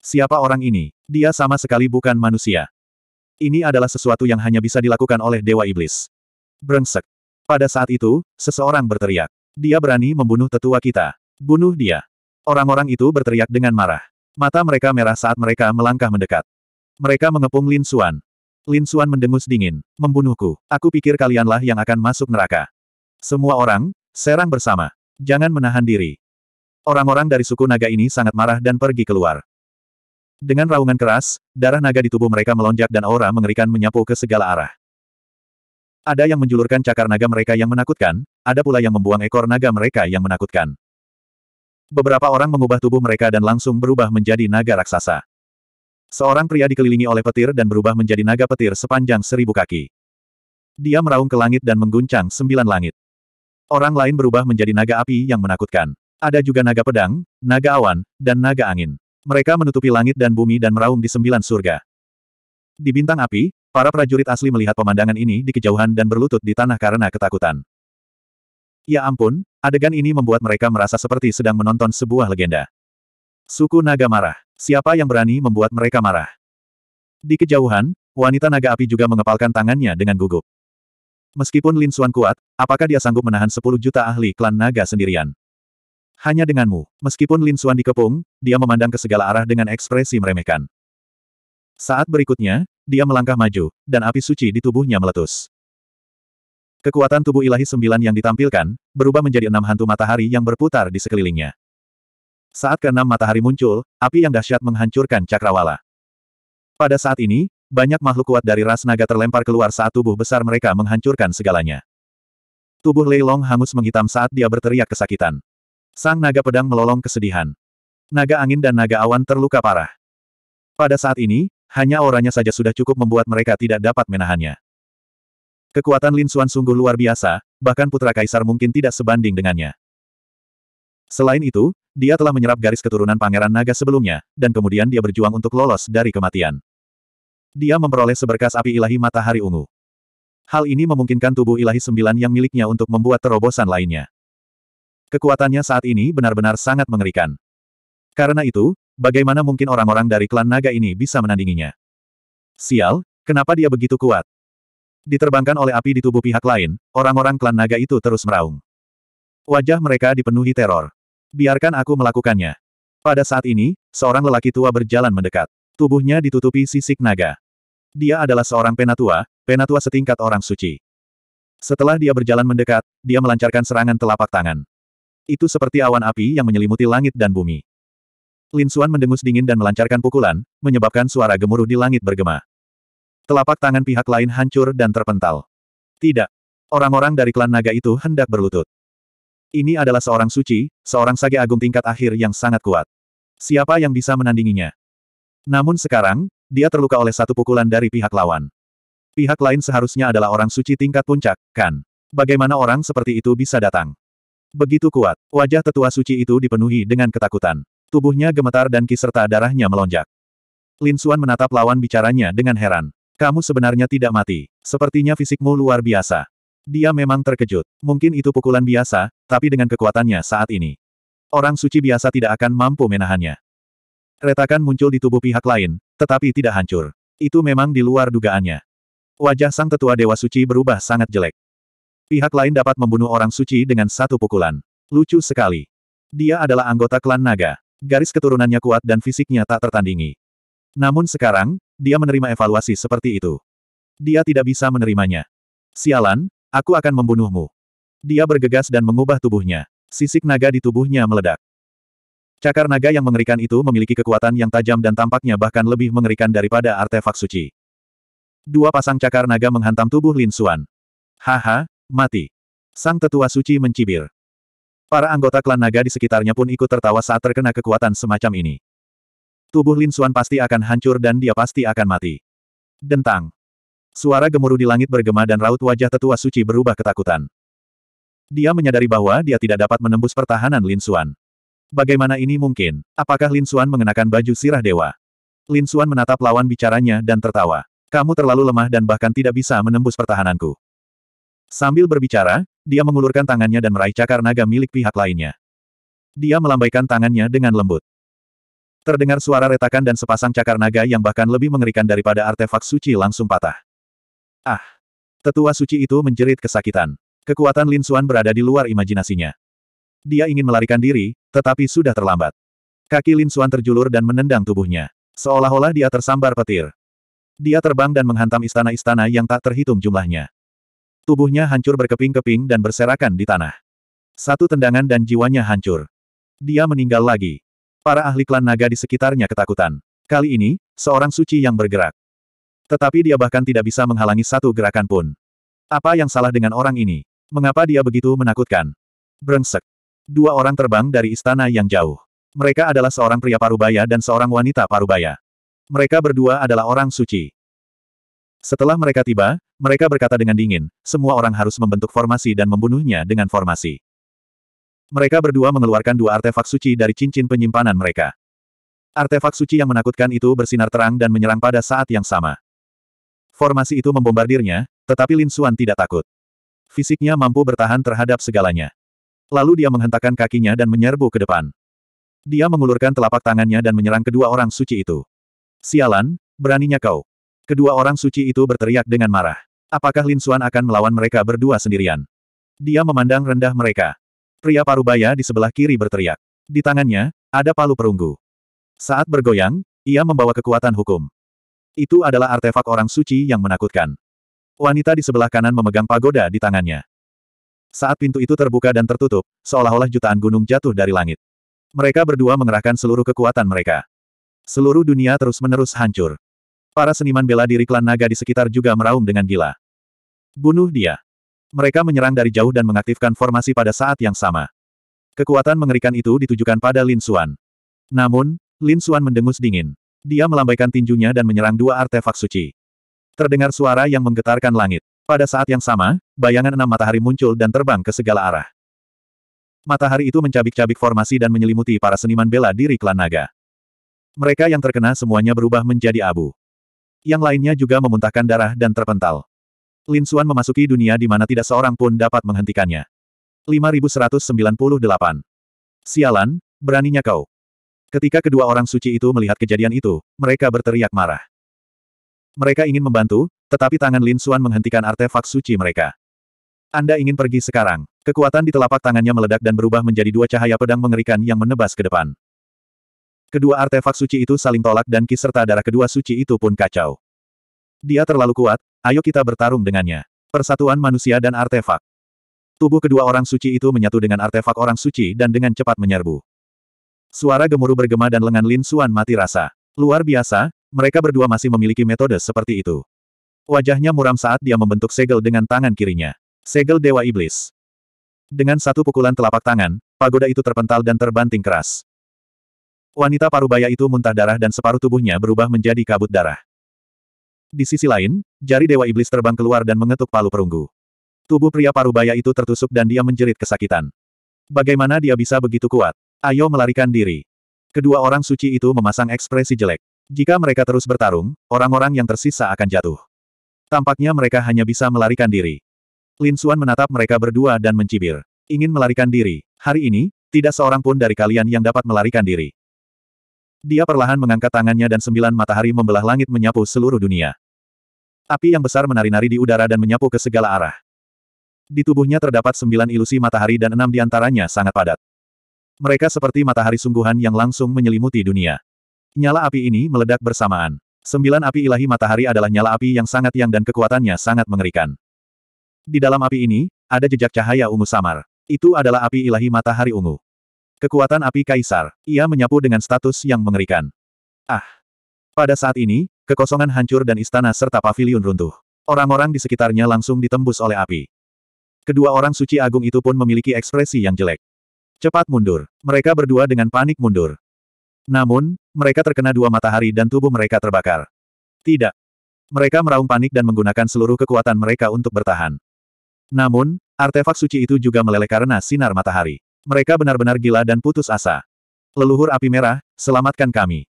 Siapa orang ini? Dia sama sekali bukan manusia. Ini adalah sesuatu yang hanya bisa dilakukan oleh Dewa Iblis. Brengsek. Pada saat itu, seseorang berteriak. Dia berani membunuh tetua kita. Bunuh dia. Orang-orang itu berteriak dengan marah. Mata mereka merah saat mereka melangkah mendekat. Mereka mengepung Lin Xuan. Lin Xuan mendengus dingin. Membunuhku. Aku pikir kalianlah yang akan masuk neraka. Semua orang, serang bersama. Jangan menahan diri. Orang-orang dari suku naga ini sangat marah dan pergi keluar. Dengan raungan keras, darah naga di tubuh mereka melonjak dan aura mengerikan menyapu ke segala arah. Ada yang menjulurkan cakar naga mereka yang menakutkan, ada pula yang membuang ekor naga mereka yang menakutkan. Beberapa orang mengubah tubuh mereka dan langsung berubah menjadi naga raksasa. Seorang pria dikelilingi oleh petir dan berubah menjadi naga petir sepanjang seribu kaki. Dia meraung ke langit dan mengguncang sembilan langit. Orang lain berubah menjadi naga api yang menakutkan. Ada juga naga pedang, naga awan, dan naga angin. Mereka menutupi langit dan bumi dan meraung di sembilan surga. Di bintang api, Para prajurit asli melihat pemandangan ini di kejauhan dan berlutut di tanah karena ketakutan. Ya ampun, adegan ini membuat mereka merasa seperti sedang menonton sebuah legenda. Suku naga marah. Siapa yang berani membuat mereka marah? Di kejauhan, wanita naga api juga mengepalkan tangannya dengan gugup. Meskipun Lin Xuan kuat, apakah dia sanggup menahan 10 juta ahli klan naga sendirian? Hanya denganmu. Meskipun Lin Xuan dikepung, dia memandang ke segala arah dengan ekspresi meremehkan. Saat berikutnya, dia melangkah maju, dan api suci di tubuhnya meletus. Kekuatan tubuh ilahi sembilan yang ditampilkan, berubah menjadi enam hantu matahari yang berputar di sekelilingnya. Saat keenam matahari muncul, api yang dahsyat menghancurkan cakrawala. Pada saat ini, banyak makhluk kuat dari ras naga terlempar keluar saat tubuh besar mereka menghancurkan segalanya. Tubuh Lei Long hangus menghitam saat dia berteriak kesakitan. Sang naga pedang melolong kesedihan. Naga angin dan naga awan terluka parah. Pada saat ini, hanya auranya saja sudah cukup membuat mereka tidak dapat menahannya. Kekuatan Lin Xuan sungguh luar biasa, bahkan putra kaisar mungkin tidak sebanding dengannya. Selain itu, dia telah menyerap garis keturunan Pangeran Naga sebelumnya, dan kemudian dia berjuang untuk lolos dari kematian. Dia memperoleh seberkas api ilahi matahari ungu. Hal ini memungkinkan tubuh ilahi sembilan yang miliknya untuk membuat terobosan lainnya. Kekuatannya saat ini benar-benar sangat mengerikan. Karena itu, bagaimana mungkin orang-orang dari klan naga ini bisa menandinginya? Sial, kenapa dia begitu kuat? Diterbangkan oleh api di tubuh pihak lain, orang-orang klan naga itu terus meraung. Wajah mereka dipenuhi teror. Biarkan aku melakukannya. Pada saat ini, seorang lelaki tua berjalan mendekat. Tubuhnya ditutupi sisik naga. Dia adalah seorang penatua, penatua setingkat orang suci. Setelah dia berjalan mendekat, dia melancarkan serangan telapak tangan. Itu seperti awan api yang menyelimuti langit dan bumi. Lin Suan mendengus dingin dan melancarkan pukulan, menyebabkan suara gemuruh di langit bergema. Telapak tangan pihak lain hancur dan terpental. Tidak. Orang-orang dari klan naga itu hendak berlutut. Ini adalah seorang suci, seorang sage agung tingkat akhir yang sangat kuat. Siapa yang bisa menandinginya? Namun sekarang, dia terluka oleh satu pukulan dari pihak lawan. Pihak lain seharusnya adalah orang suci tingkat puncak, kan? Bagaimana orang seperti itu bisa datang? Begitu kuat, wajah tetua suci itu dipenuhi dengan ketakutan. Tubuhnya gemetar dan kiserta darahnya melonjak. Lin Suan menatap lawan bicaranya dengan heran. Kamu sebenarnya tidak mati. Sepertinya fisikmu luar biasa. Dia memang terkejut. Mungkin itu pukulan biasa, tapi dengan kekuatannya saat ini. Orang suci biasa tidak akan mampu menahannya. Retakan muncul di tubuh pihak lain, tetapi tidak hancur. Itu memang di luar dugaannya. Wajah sang tetua dewa suci berubah sangat jelek. Pihak lain dapat membunuh orang suci dengan satu pukulan. Lucu sekali. Dia adalah anggota klan naga. Garis keturunannya kuat dan fisiknya tak tertandingi. Namun sekarang, dia menerima evaluasi seperti itu. Dia tidak bisa menerimanya. Sialan, aku akan membunuhmu. Dia bergegas dan mengubah tubuhnya. Sisik naga di tubuhnya meledak. Cakar naga yang mengerikan itu memiliki kekuatan yang tajam dan tampaknya bahkan lebih mengerikan daripada artefak suci. Dua pasang cakar naga menghantam tubuh Lin Suan. Haha, mati. Sang tetua suci mencibir. Para anggota klan naga di sekitarnya pun ikut tertawa saat terkena kekuatan semacam ini. Tubuh Lin Xuan pasti akan hancur dan dia pasti akan mati. Dentang. Suara gemuruh di langit bergema dan raut wajah tetua suci berubah ketakutan. Dia menyadari bahwa dia tidak dapat menembus pertahanan Lin Xuan. Bagaimana ini mungkin? Apakah Lin Xuan mengenakan baju sirah dewa? Lin Xuan menatap lawan bicaranya dan tertawa. Kamu terlalu lemah dan bahkan tidak bisa menembus pertahananku. Sambil berbicara, dia mengulurkan tangannya dan meraih cakar naga milik pihak lainnya. Dia melambaikan tangannya dengan lembut. Terdengar suara retakan dan sepasang cakar naga yang bahkan lebih mengerikan daripada artefak suci langsung patah. Ah! Tetua suci itu menjerit kesakitan. Kekuatan Lin Xuan berada di luar imajinasinya. Dia ingin melarikan diri, tetapi sudah terlambat. Kaki Lin Xuan terjulur dan menendang tubuhnya. Seolah-olah dia tersambar petir. Dia terbang dan menghantam istana-istana yang tak terhitung jumlahnya. Tubuhnya hancur berkeping-keping dan berserakan di tanah. Satu tendangan dan jiwanya hancur. Dia meninggal lagi. Para ahli klan naga di sekitarnya ketakutan. Kali ini, seorang suci yang bergerak. Tetapi dia bahkan tidak bisa menghalangi satu gerakan pun. Apa yang salah dengan orang ini? Mengapa dia begitu menakutkan? Brengsek. Dua orang terbang dari istana yang jauh. Mereka adalah seorang pria parubaya dan seorang wanita parubaya. Mereka berdua adalah orang suci. Setelah mereka tiba, mereka berkata dengan dingin, semua orang harus membentuk formasi dan membunuhnya dengan formasi. Mereka berdua mengeluarkan dua artefak suci dari cincin penyimpanan mereka. Artefak suci yang menakutkan itu bersinar terang dan menyerang pada saat yang sama. Formasi itu membombardirnya, tetapi Lin Suan tidak takut. Fisiknya mampu bertahan terhadap segalanya. Lalu dia menghentakkan kakinya dan menyerbu ke depan. Dia mengulurkan telapak tangannya dan menyerang kedua orang suci itu. Sialan, beraninya kau. Kedua orang suci itu berteriak dengan marah. Apakah Lin Xuan akan melawan mereka berdua sendirian? Dia memandang rendah mereka. Pria parubaya di sebelah kiri berteriak. Di tangannya, ada palu perunggu. Saat bergoyang, ia membawa kekuatan hukum. Itu adalah artefak orang suci yang menakutkan. Wanita di sebelah kanan memegang pagoda di tangannya. Saat pintu itu terbuka dan tertutup, seolah-olah jutaan gunung jatuh dari langit. Mereka berdua mengerahkan seluruh kekuatan mereka. Seluruh dunia terus-menerus hancur. Para seniman bela diri klan naga di sekitar juga meraung dengan gila. Bunuh dia. Mereka menyerang dari jauh dan mengaktifkan formasi pada saat yang sama. Kekuatan mengerikan itu ditujukan pada Lin Xuan. Namun, Lin Xuan mendengus dingin. Dia melambaikan tinjunya dan menyerang dua artefak suci. Terdengar suara yang menggetarkan langit. Pada saat yang sama, bayangan enam matahari muncul dan terbang ke segala arah. Matahari itu mencabik-cabik formasi dan menyelimuti para seniman bela diri klan naga. Mereka yang terkena semuanya berubah menjadi abu. Yang lainnya juga memuntahkan darah dan terpental. Lin Xuan memasuki dunia di mana tidak seorang pun dapat menghentikannya. 5198. Sialan, beraninya kau. Ketika kedua orang suci itu melihat kejadian itu, mereka berteriak marah. Mereka ingin membantu, tetapi tangan Lin Xuan menghentikan artefak suci mereka. Anda ingin pergi sekarang. Kekuatan di telapak tangannya meledak dan berubah menjadi dua cahaya pedang mengerikan yang menebas ke depan. Kedua artefak suci itu saling tolak dan ki serta darah kedua suci itu pun kacau. Dia terlalu kuat, ayo kita bertarung dengannya. Persatuan manusia dan artefak. Tubuh kedua orang suci itu menyatu dengan artefak orang suci dan dengan cepat menyerbu. Suara gemuruh bergema dan lengan Lin Suan mati rasa. Luar biasa, mereka berdua masih memiliki metode seperti itu. Wajahnya muram saat dia membentuk segel dengan tangan kirinya. Segel Dewa Iblis. Dengan satu pukulan telapak tangan, pagoda itu terpental dan terbanting keras. Wanita parubaya itu muntah darah dan separuh tubuhnya berubah menjadi kabut darah. Di sisi lain, jari Dewa Iblis terbang keluar dan mengetuk palu perunggu. Tubuh pria parubaya itu tertusuk dan dia menjerit kesakitan. Bagaimana dia bisa begitu kuat? Ayo melarikan diri. Kedua orang suci itu memasang ekspresi jelek. Jika mereka terus bertarung, orang-orang yang tersisa akan jatuh. Tampaknya mereka hanya bisa melarikan diri. Lin Xuan menatap mereka berdua dan mencibir. Ingin melarikan diri. Hari ini, tidak seorang pun dari kalian yang dapat melarikan diri. Dia perlahan mengangkat tangannya dan sembilan matahari membelah langit menyapu seluruh dunia. Api yang besar menari-nari di udara dan menyapu ke segala arah. Di tubuhnya terdapat sembilan ilusi matahari dan enam di antaranya sangat padat. Mereka seperti matahari sungguhan yang langsung menyelimuti dunia. Nyala api ini meledak bersamaan. Sembilan api ilahi matahari adalah nyala api yang sangat yang dan kekuatannya sangat mengerikan. Di dalam api ini, ada jejak cahaya ungu samar. Itu adalah api ilahi matahari ungu. Kekuatan api kaisar, ia menyapu dengan status yang mengerikan. Ah! Pada saat ini, kekosongan hancur dan istana serta pavilion runtuh. Orang-orang di sekitarnya langsung ditembus oleh api. Kedua orang suci agung itu pun memiliki ekspresi yang jelek. Cepat mundur. Mereka berdua dengan panik mundur. Namun, mereka terkena dua matahari dan tubuh mereka terbakar. Tidak. Mereka meraung panik dan menggunakan seluruh kekuatan mereka untuk bertahan. Namun, artefak suci itu juga meleleh karena sinar matahari. Mereka benar-benar gila dan putus asa. Leluhur api merah, selamatkan kami.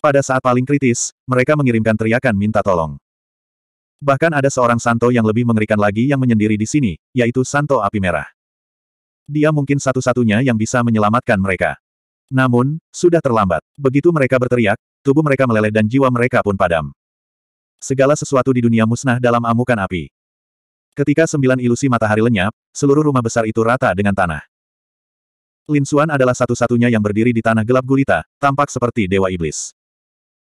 Pada saat paling kritis, mereka mengirimkan teriakan minta tolong. Bahkan ada seorang santo yang lebih mengerikan lagi yang menyendiri di sini, yaitu santo api merah. Dia mungkin satu-satunya yang bisa menyelamatkan mereka. Namun, sudah terlambat. Begitu mereka berteriak, tubuh mereka meleleh dan jiwa mereka pun padam. Segala sesuatu di dunia musnah dalam amukan api. Ketika sembilan ilusi matahari lenyap, seluruh rumah besar itu rata dengan tanah. Lin Xuan adalah satu-satunya yang berdiri di tanah gelap gulita, tampak seperti dewa iblis.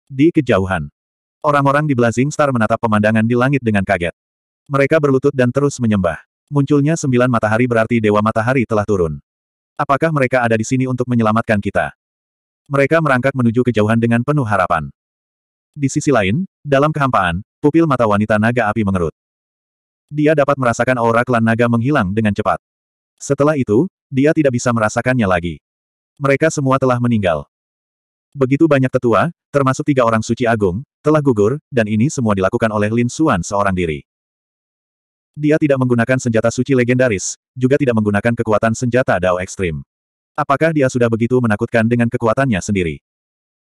Di kejauhan, orang-orang di Blazing Star menatap pemandangan di langit dengan kaget. Mereka berlutut dan terus menyembah. Munculnya sembilan matahari berarti dewa matahari telah turun. Apakah mereka ada di sini untuk menyelamatkan kita? Mereka merangkak menuju kejauhan dengan penuh harapan. Di sisi lain, dalam kehampaan, pupil mata wanita naga api mengerut. Dia dapat merasakan aura klan naga menghilang dengan cepat. Setelah itu, dia tidak bisa merasakannya lagi. Mereka semua telah meninggal. Begitu banyak tetua, termasuk tiga orang suci agung, telah gugur, dan ini semua dilakukan oleh Lin Xuan seorang diri. Dia tidak menggunakan senjata suci legendaris, juga tidak menggunakan kekuatan senjata Dao Ekstrim. Apakah dia sudah begitu menakutkan dengan kekuatannya sendiri?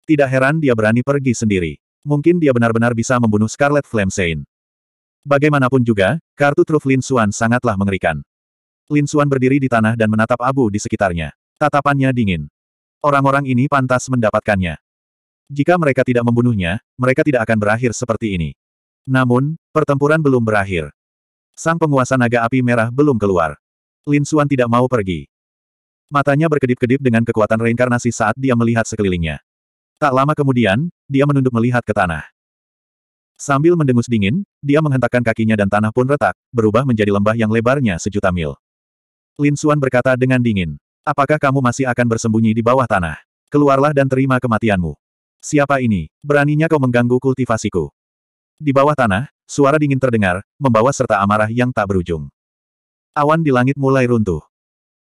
Tidak heran dia berani pergi sendiri. Mungkin dia benar-benar bisa membunuh Scarlet Flame Saint. Bagaimanapun juga, kartu truf Lin Xuan sangatlah mengerikan. Lin Suan berdiri di tanah dan menatap abu di sekitarnya. Tatapannya dingin. Orang-orang ini pantas mendapatkannya. Jika mereka tidak membunuhnya, mereka tidak akan berakhir seperti ini. Namun, pertempuran belum berakhir. Sang penguasa naga api merah belum keluar. Lin Suan tidak mau pergi. Matanya berkedip-kedip dengan kekuatan reinkarnasi saat dia melihat sekelilingnya. Tak lama kemudian, dia menunduk melihat ke tanah. Sambil mendengus dingin, dia menghentakkan kakinya dan tanah pun retak, berubah menjadi lembah yang lebarnya sejuta mil. Lin Suan berkata dengan dingin. Apakah kamu masih akan bersembunyi di bawah tanah? Keluarlah dan terima kematianmu. Siapa ini? Beraninya kau mengganggu kultivasiku. Di bawah tanah, suara dingin terdengar, membawa serta amarah yang tak berujung. Awan di langit mulai runtuh.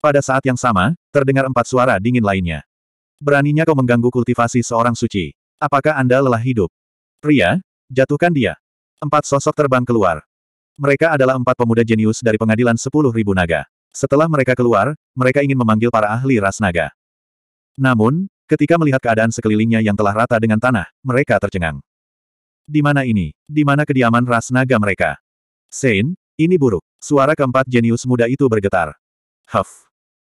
Pada saat yang sama, terdengar empat suara dingin lainnya. Beraninya kau mengganggu kultivasi seorang suci. Apakah Anda lelah hidup? Pria, jatuhkan dia. Empat sosok terbang keluar. Mereka adalah empat pemuda jenius dari pengadilan sepuluh ribu naga. Setelah mereka keluar, mereka ingin memanggil para ahli ras naga. Namun, ketika melihat keadaan sekelilingnya yang telah rata dengan tanah, mereka tercengang. Di mana ini? Di mana kediaman ras naga mereka? Sein, ini buruk. Suara keempat jenius muda itu bergetar. Huff.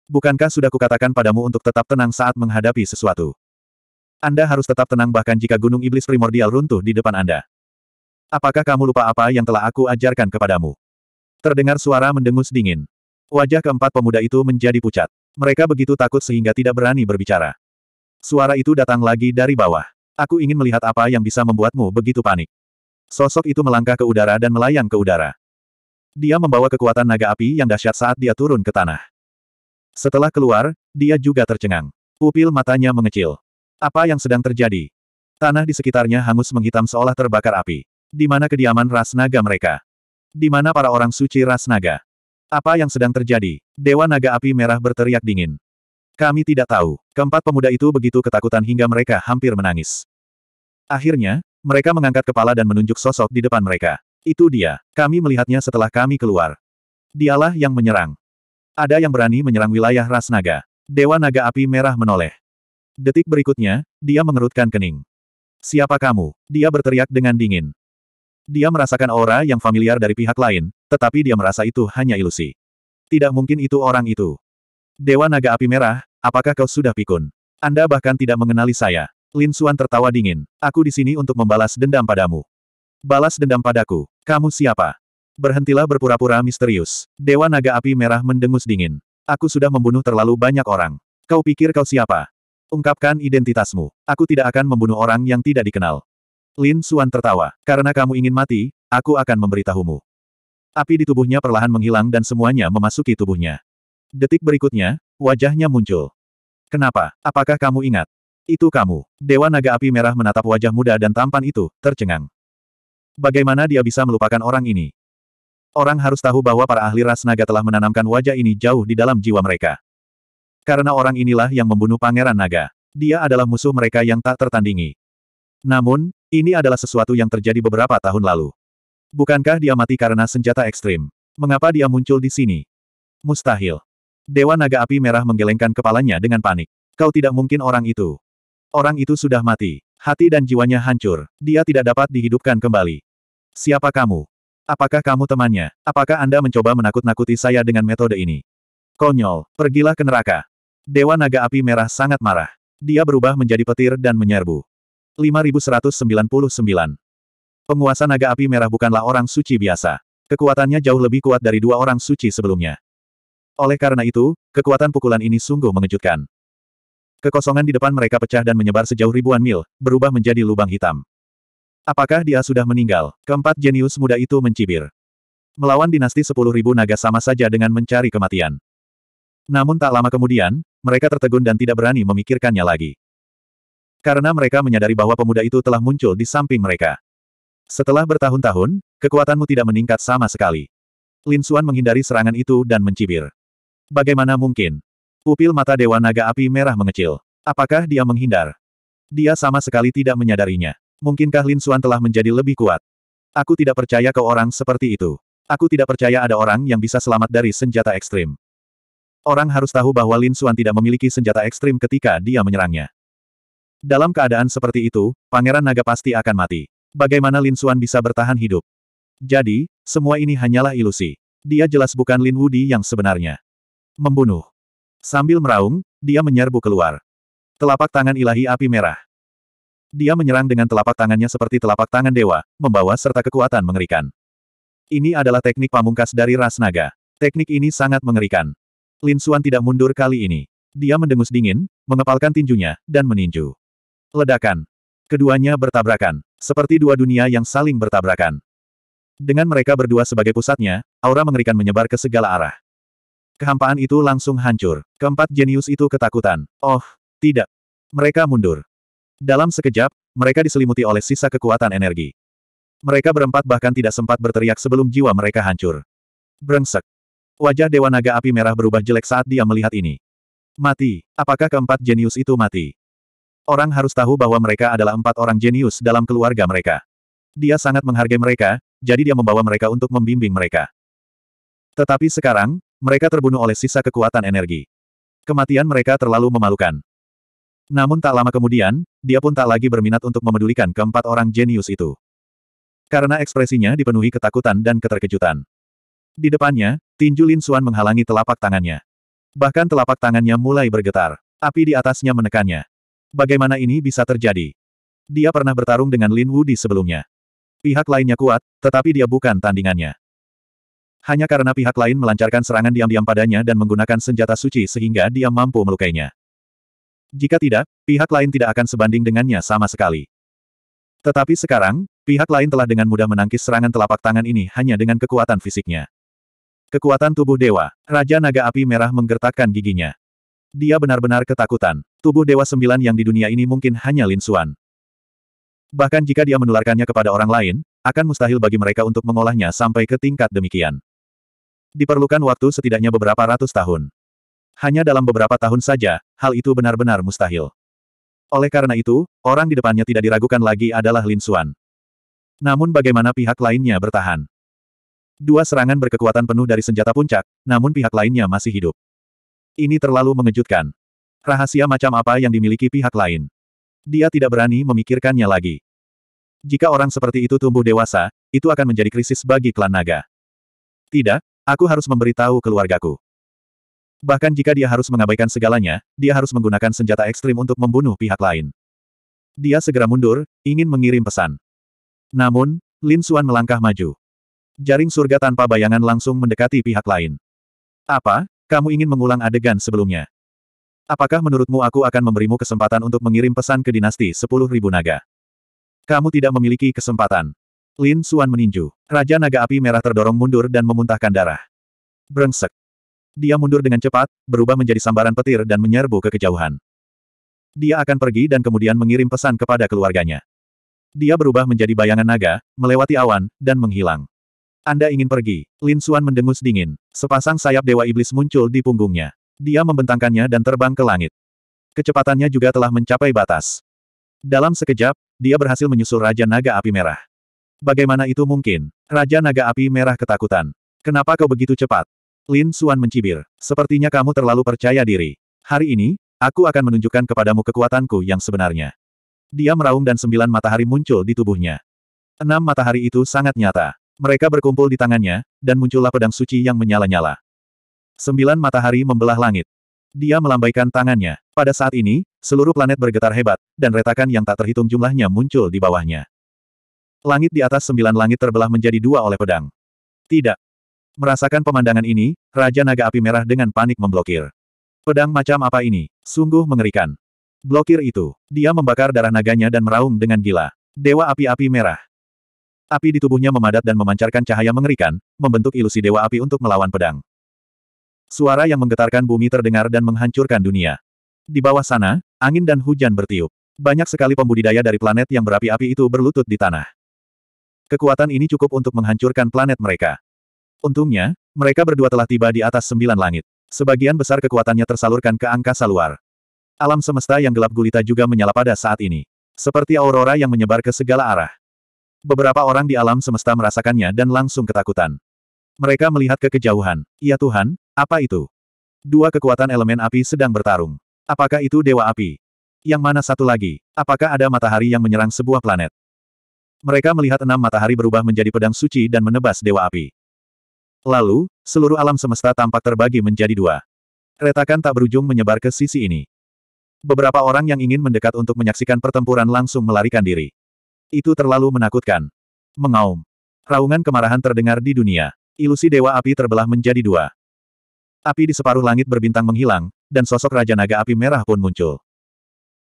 Bukankah sudah kukatakan padamu untuk tetap tenang saat menghadapi sesuatu? Anda harus tetap tenang bahkan jika gunung iblis primordial runtuh di depan Anda. Apakah kamu lupa apa yang telah aku ajarkan kepadamu? Terdengar suara mendengus dingin. Wajah keempat pemuda itu menjadi pucat. Mereka begitu takut sehingga tidak berani berbicara. Suara itu datang lagi dari bawah. Aku ingin melihat apa yang bisa membuatmu begitu panik. Sosok itu melangkah ke udara dan melayang ke udara. Dia membawa kekuatan naga api yang dahsyat saat dia turun ke tanah. Setelah keluar, dia juga tercengang. Pupil matanya mengecil. Apa yang sedang terjadi? Tanah di sekitarnya hangus menghitam seolah terbakar api. Di mana kediaman ras naga mereka? Di mana para orang suci ras naga? Apa yang sedang terjadi? Dewa Naga Api Merah berteriak dingin. Kami tidak tahu. Keempat pemuda itu begitu ketakutan hingga mereka hampir menangis. Akhirnya, mereka mengangkat kepala dan menunjuk sosok di depan mereka. Itu dia. Kami melihatnya setelah kami keluar. Dialah yang menyerang. Ada yang berani menyerang wilayah ras naga. Dewa Naga Api Merah menoleh. Detik berikutnya, dia mengerutkan kening. Siapa kamu? Dia berteriak dengan dingin. Dia merasakan aura yang familiar dari pihak lain, tetapi dia merasa itu hanya ilusi. Tidak mungkin itu orang itu. Dewa Naga Api Merah, apakah kau sudah pikun? Anda bahkan tidak mengenali saya. Lin Suan tertawa dingin. Aku di sini untuk membalas dendam padamu. Balas dendam padaku. Kamu siapa? Berhentilah berpura-pura misterius. Dewa Naga Api Merah mendengus dingin. Aku sudah membunuh terlalu banyak orang. Kau pikir kau siapa? Ungkapkan identitasmu. Aku tidak akan membunuh orang yang tidak dikenal. Lin Suan tertawa. Karena kamu ingin mati, aku akan memberitahumu. Api di tubuhnya perlahan menghilang dan semuanya memasuki tubuhnya. Detik berikutnya, wajahnya muncul. Kenapa? Apakah kamu ingat? Itu kamu. Dewa Naga Api Merah menatap wajah muda dan tampan itu, tercengang. Bagaimana dia bisa melupakan orang ini? Orang harus tahu bahwa para ahli ras naga telah menanamkan wajah ini jauh di dalam jiwa mereka. Karena orang inilah yang membunuh Pangeran Naga. Dia adalah musuh mereka yang tak tertandingi. Namun, ini adalah sesuatu yang terjadi beberapa tahun lalu. Bukankah dia mati karena senjata ekstrim? Mengapa dia muncul di sini? Mustahil. Dewa Naga Api Merah menggelengkan kepalanya dengan panik. Kau tidak mungkin orang itu. Orang itu sudah mati. Hati dan jiwanya hancur. Dia tidak dapat dihidupkan kembali. Siapa kamu? Apakah kamu temannya? Apakah Anda mencoba menakut-nakuti saya dengan metode ini? Konyol, pergilah ke neraka. Dewa Naga Api Merah sangat marah. Dia berubah menjadi petir dan menyerbu. 5199. Penguasa naga api merah bukanlah orang suci biasa. Kekuatannya jauh lebih kuat dari dua orang suci sebelumnya. Oleh karena itu, kekuatan pukulan ini sungguh mengejutkan. Kekosongan di depan mereka pecah dan menyebar sejauh ribuan mil, berubah menjadi lubang hitam. Apakah dia sudah meninggal? Keempat jenius muda itu mencibir. Melawan dinasti sepuluh ribu naga sama saja dengan mencari kematian. Namun tak lama kemudian, mereka tertegun dan tidak berani memikirkannya lagi. Karena mereka menyadari bahwa pemuda itu telah muncul di samping mereka. Setelah bertahun-tahun, kekuatanmu tidak meningkat sama sekali. Lin Xuan menghindari serangan itu dan mencibir. Bagaimana mungkin? Pupil mata Dewa Naga Api Merah mengecil. Apakah dia menghindar? Dia sama sekali tidak menyadarinya. Mungkinkah Lin Xuan telah menjadi lebih kuat? Aku tidak percaya ke orang seperti itu. Aku tidak percaya ada orang yang bisa selamat dari senjata ekstrim. Orang harus tahu bahwa Lin Xuan tidak memiliki senjata ekstrim ketika dia menyerangnya. Dalam keadaan seperti itu, Pangeran Naga pasti akan mati. Bagaimana Lin Xuan bisa bertahan hidup? Jadi, semua ini hanyalah ilusi. Dia jelas bukan Lin Wudi yang sebenarnya. Membunuh. Sambil meraung, dia menyerbu keluar. Telapak tangan ilahi api merah. Dia menyerang dengan telapak tangannya seperti telapak tangan dewa, membawa serta kekuatan mengerikan. Ini adalah teknik pamungkas dari ras naga. Teknik ini sangat mengerikan. Lin Xuan tidak mundur kali ini. Dia mendengus dingin, mengepalkan tinjunya, dan meninju. Ledakan. Keduanya bertabrakan, seperti dua dunia yang saling bertabrakan. Dengan mereka berdua sebagai pusatnya, aura mengerikan menyebar ke segala arah. Kehampaan itu langsung hancur. Keempat jenius itu ketakutan. Oh, tidak. Mereka mundur. Dalam sekejap, mereka diselimuti oleh sisa kekuatan energi. Mereka berempat bahkan tidak sempat berteriak sebelum jiwa mereka hancur. Brengsek. Wajah Dewa Naga Api Merah berubah jelek saat dia melihat ini. Mati. Apakah keempat jenius itu mati? Orang harus tahu bahwa mereka adalah empat orang jenius dalam keluarga mereka. Dia sangat menghargai mereka, jadi dia membawa mereka untuk membimbing mereka. Tetapi sekarang, mereka terbunuh oleh sisa kekuatan energi. Kematian mereka terlalu memalukan. Namun tak lama kemudian, dia pun tak lagi berminat untuk memedulikan keempat orang jenius itu. Karena ekspresinya dipenuhi ketakutan dan keterkejutan. Di depannya, tinju Lin Xuan menghalangi telapak tangannya. Bahkan telapak tangannya mulai bergetar. Api di atasnya menekannya. Bagaimana ini bisa terjadi? Dia pernah bertarung dengan Lin Wu di sebelumnya. Pihak lainnya kuat, tetapi dia bukan tandingannya. Hanya karena pihak lain melancarkan serangan diam-diam padanya dan menggunakan senjata suci sehingga dia mampu melukainya. Jika tidak, pihak lain tidak akan sebanding dengannya sama sekali. Tetapi sekarang, pihak lain telah dengan mudah menangkis serangan telapak tangan ini hanya dengan kekuatan fisiknya. Kekuatan tubuh dewa, Raja Naga Api Merah menggertakkan giginya. Dia benar-benar ketakutan. Tubuh Dewa Sembilan yang di dunia ini mungkin hanya Lin Xuan. Bahkan jika dia menularkannya kepada orang lain, akan mustahil bagi mereka untuk mengolahnya sampai ke tingkat demikian. Diperlukan waktu setidaknya beberapa ratus tahun. Hanya dalam beberapa tahun saja, hal itu benar-benar mustahil. Oleh karena itu, orang di depannya tidak diragukan lagi adalah Lin Xuan. Namun bagaimana pihak lainnya bertahan? Dua serangan berkekuatan penuh dari senjata puncak, namun pihak lainnya masih hidup. Ini terlalu mengejutkan. Rahasia macam apa yang dimiliki pihak lain? Dia tidak berani memikirkannya lagi. Jika orang seperti itu tumbuh dewasa, itu akan menjadi krisis bagi klan naga. Tidak, aku harus memberitahu keluargaku. Bahkan jika dia harus mengabaikan segalanya, dia harus menggunakan senjata ekstrim untuk membunuh pihak lain. Dia segera mundur, ingin mengirim pesan. Namun, Lin Xuan melangkah maju. Jaring surga tanpa bayangan langsung mendekati pihak lain. Apa? Kamu ingin mengulang adegan sebelumnya. Apakah menurutmu aku akan memberimu kesempatan untuk mengirim pesan ke dinasti sepuluh ribu naga? Kamu tidak memiliki kesempatan. Lin Suan meninju. Raja Naga Api Merah terdorong mundur dan memuntahkan darah. Brengsek. Dia mundur dengan cepat, berubah menjadi sambaran petir dan menyerbu ke kejauhan. Dia akan pergi dan kemudian mengirim pesan kepada keluarganya. Dia berubah menjadi bayangan naga, melewati awan, dan menghilang. Anda ingin pergi? Lin Xuan mendengus dingin. Sepasang sayap Dewa Iblis muncul di punggungnya. Dia membentangkannya dan terbang ke langit. Kecepatannya juga telah mencapai batas. Dalam sekejap, dia berhasil menyusul Raja Naga Api Merah. Bagaimana itu mungkin? Raja Naga Api Merah ketakutan. Kenapa kau begitu cepat? Lin Xuan mencibir. Sepertinya kamu terlalu percaya diri. Hari ini, aku akan menunjukkan kepadamu kekuatanku yang sebenarnya. Dia meraung dan sembilan matahari muncul di tubuhnya. Enam matahari itu sangat nyata. Mereka berkumpul di tangannya, dan muncullah pedang suci yang menyala-nyala. Sembilan matahari membelah langit. Dia melambaikan tangannya. Pada saat ini, seluruh planet bergetar hebat, dan retakan yang tak terhitung jumlahnya muncul di bawahnya. Langit di atas sembilan langit terbelah menjadi dua oleh pedang. Tidak. Merasakan pemandangan ini, Raja Naga Api Merah dengan panik memblokir. Pedang macam apa ini? Sungguh mengerikan. Blokir itu. Dia membakar darah naganya dan meraung dengan gila. Dewa api-api merah. Api di tubuhnya memadat dan memancarkan cahaya mengerikan, membentuk ilusi dewa api untuk melawan pedang. Suara yang menggetarkan bumi terdengar dan menghancurkan dunia. Di bawah sana, angin dan hujan bertiup. Banyak sekali pembudidaya dari planet yang berapi-api itu berlutut di tanah. Kekuatan ini cukup untuk menghancurkan planet mereka. Untungnya, mereka berdua telah tiba di atas sembilan langit. Sebagian besar kekuatannya tersalurkan ke angkasa luar. Alam semesta yang gelap gulita juga menyala pada saat ini. Seperti aurora yang menyebar ke segala arah. Beberapa orang di alam semesta merasakannya dan langsung ketakutan. Mereka melihat ke kejauhan. Ya Tuhan, apa itu? Dua kekuatan elemen api sedang bertarung. Apakah itu Dewa Api? Yang mana satu lagi? Apakah ada matahari yang menyerang sebuah planet? Mereka melihat enam matahari berubah menjadi pedang suci dan menebas Dewa Api. Lalu, seluruh alam semesta tampak terbagi menjadi dua. Retakan tak berujung menyebar ke sisi ini. Beberapa orang yang ingin mendekat untuk menyaksikan pertempuran langsung melarikan diri. Itu terlalu menakutkan. Mengaum. Raungan kemarahan terdengar di dunia. Ilusi Dewa Api terbelah menjadi dua. Api di separuh langit berbintang menghilang, dan sosok Raja Naga Api Merah pun muncul.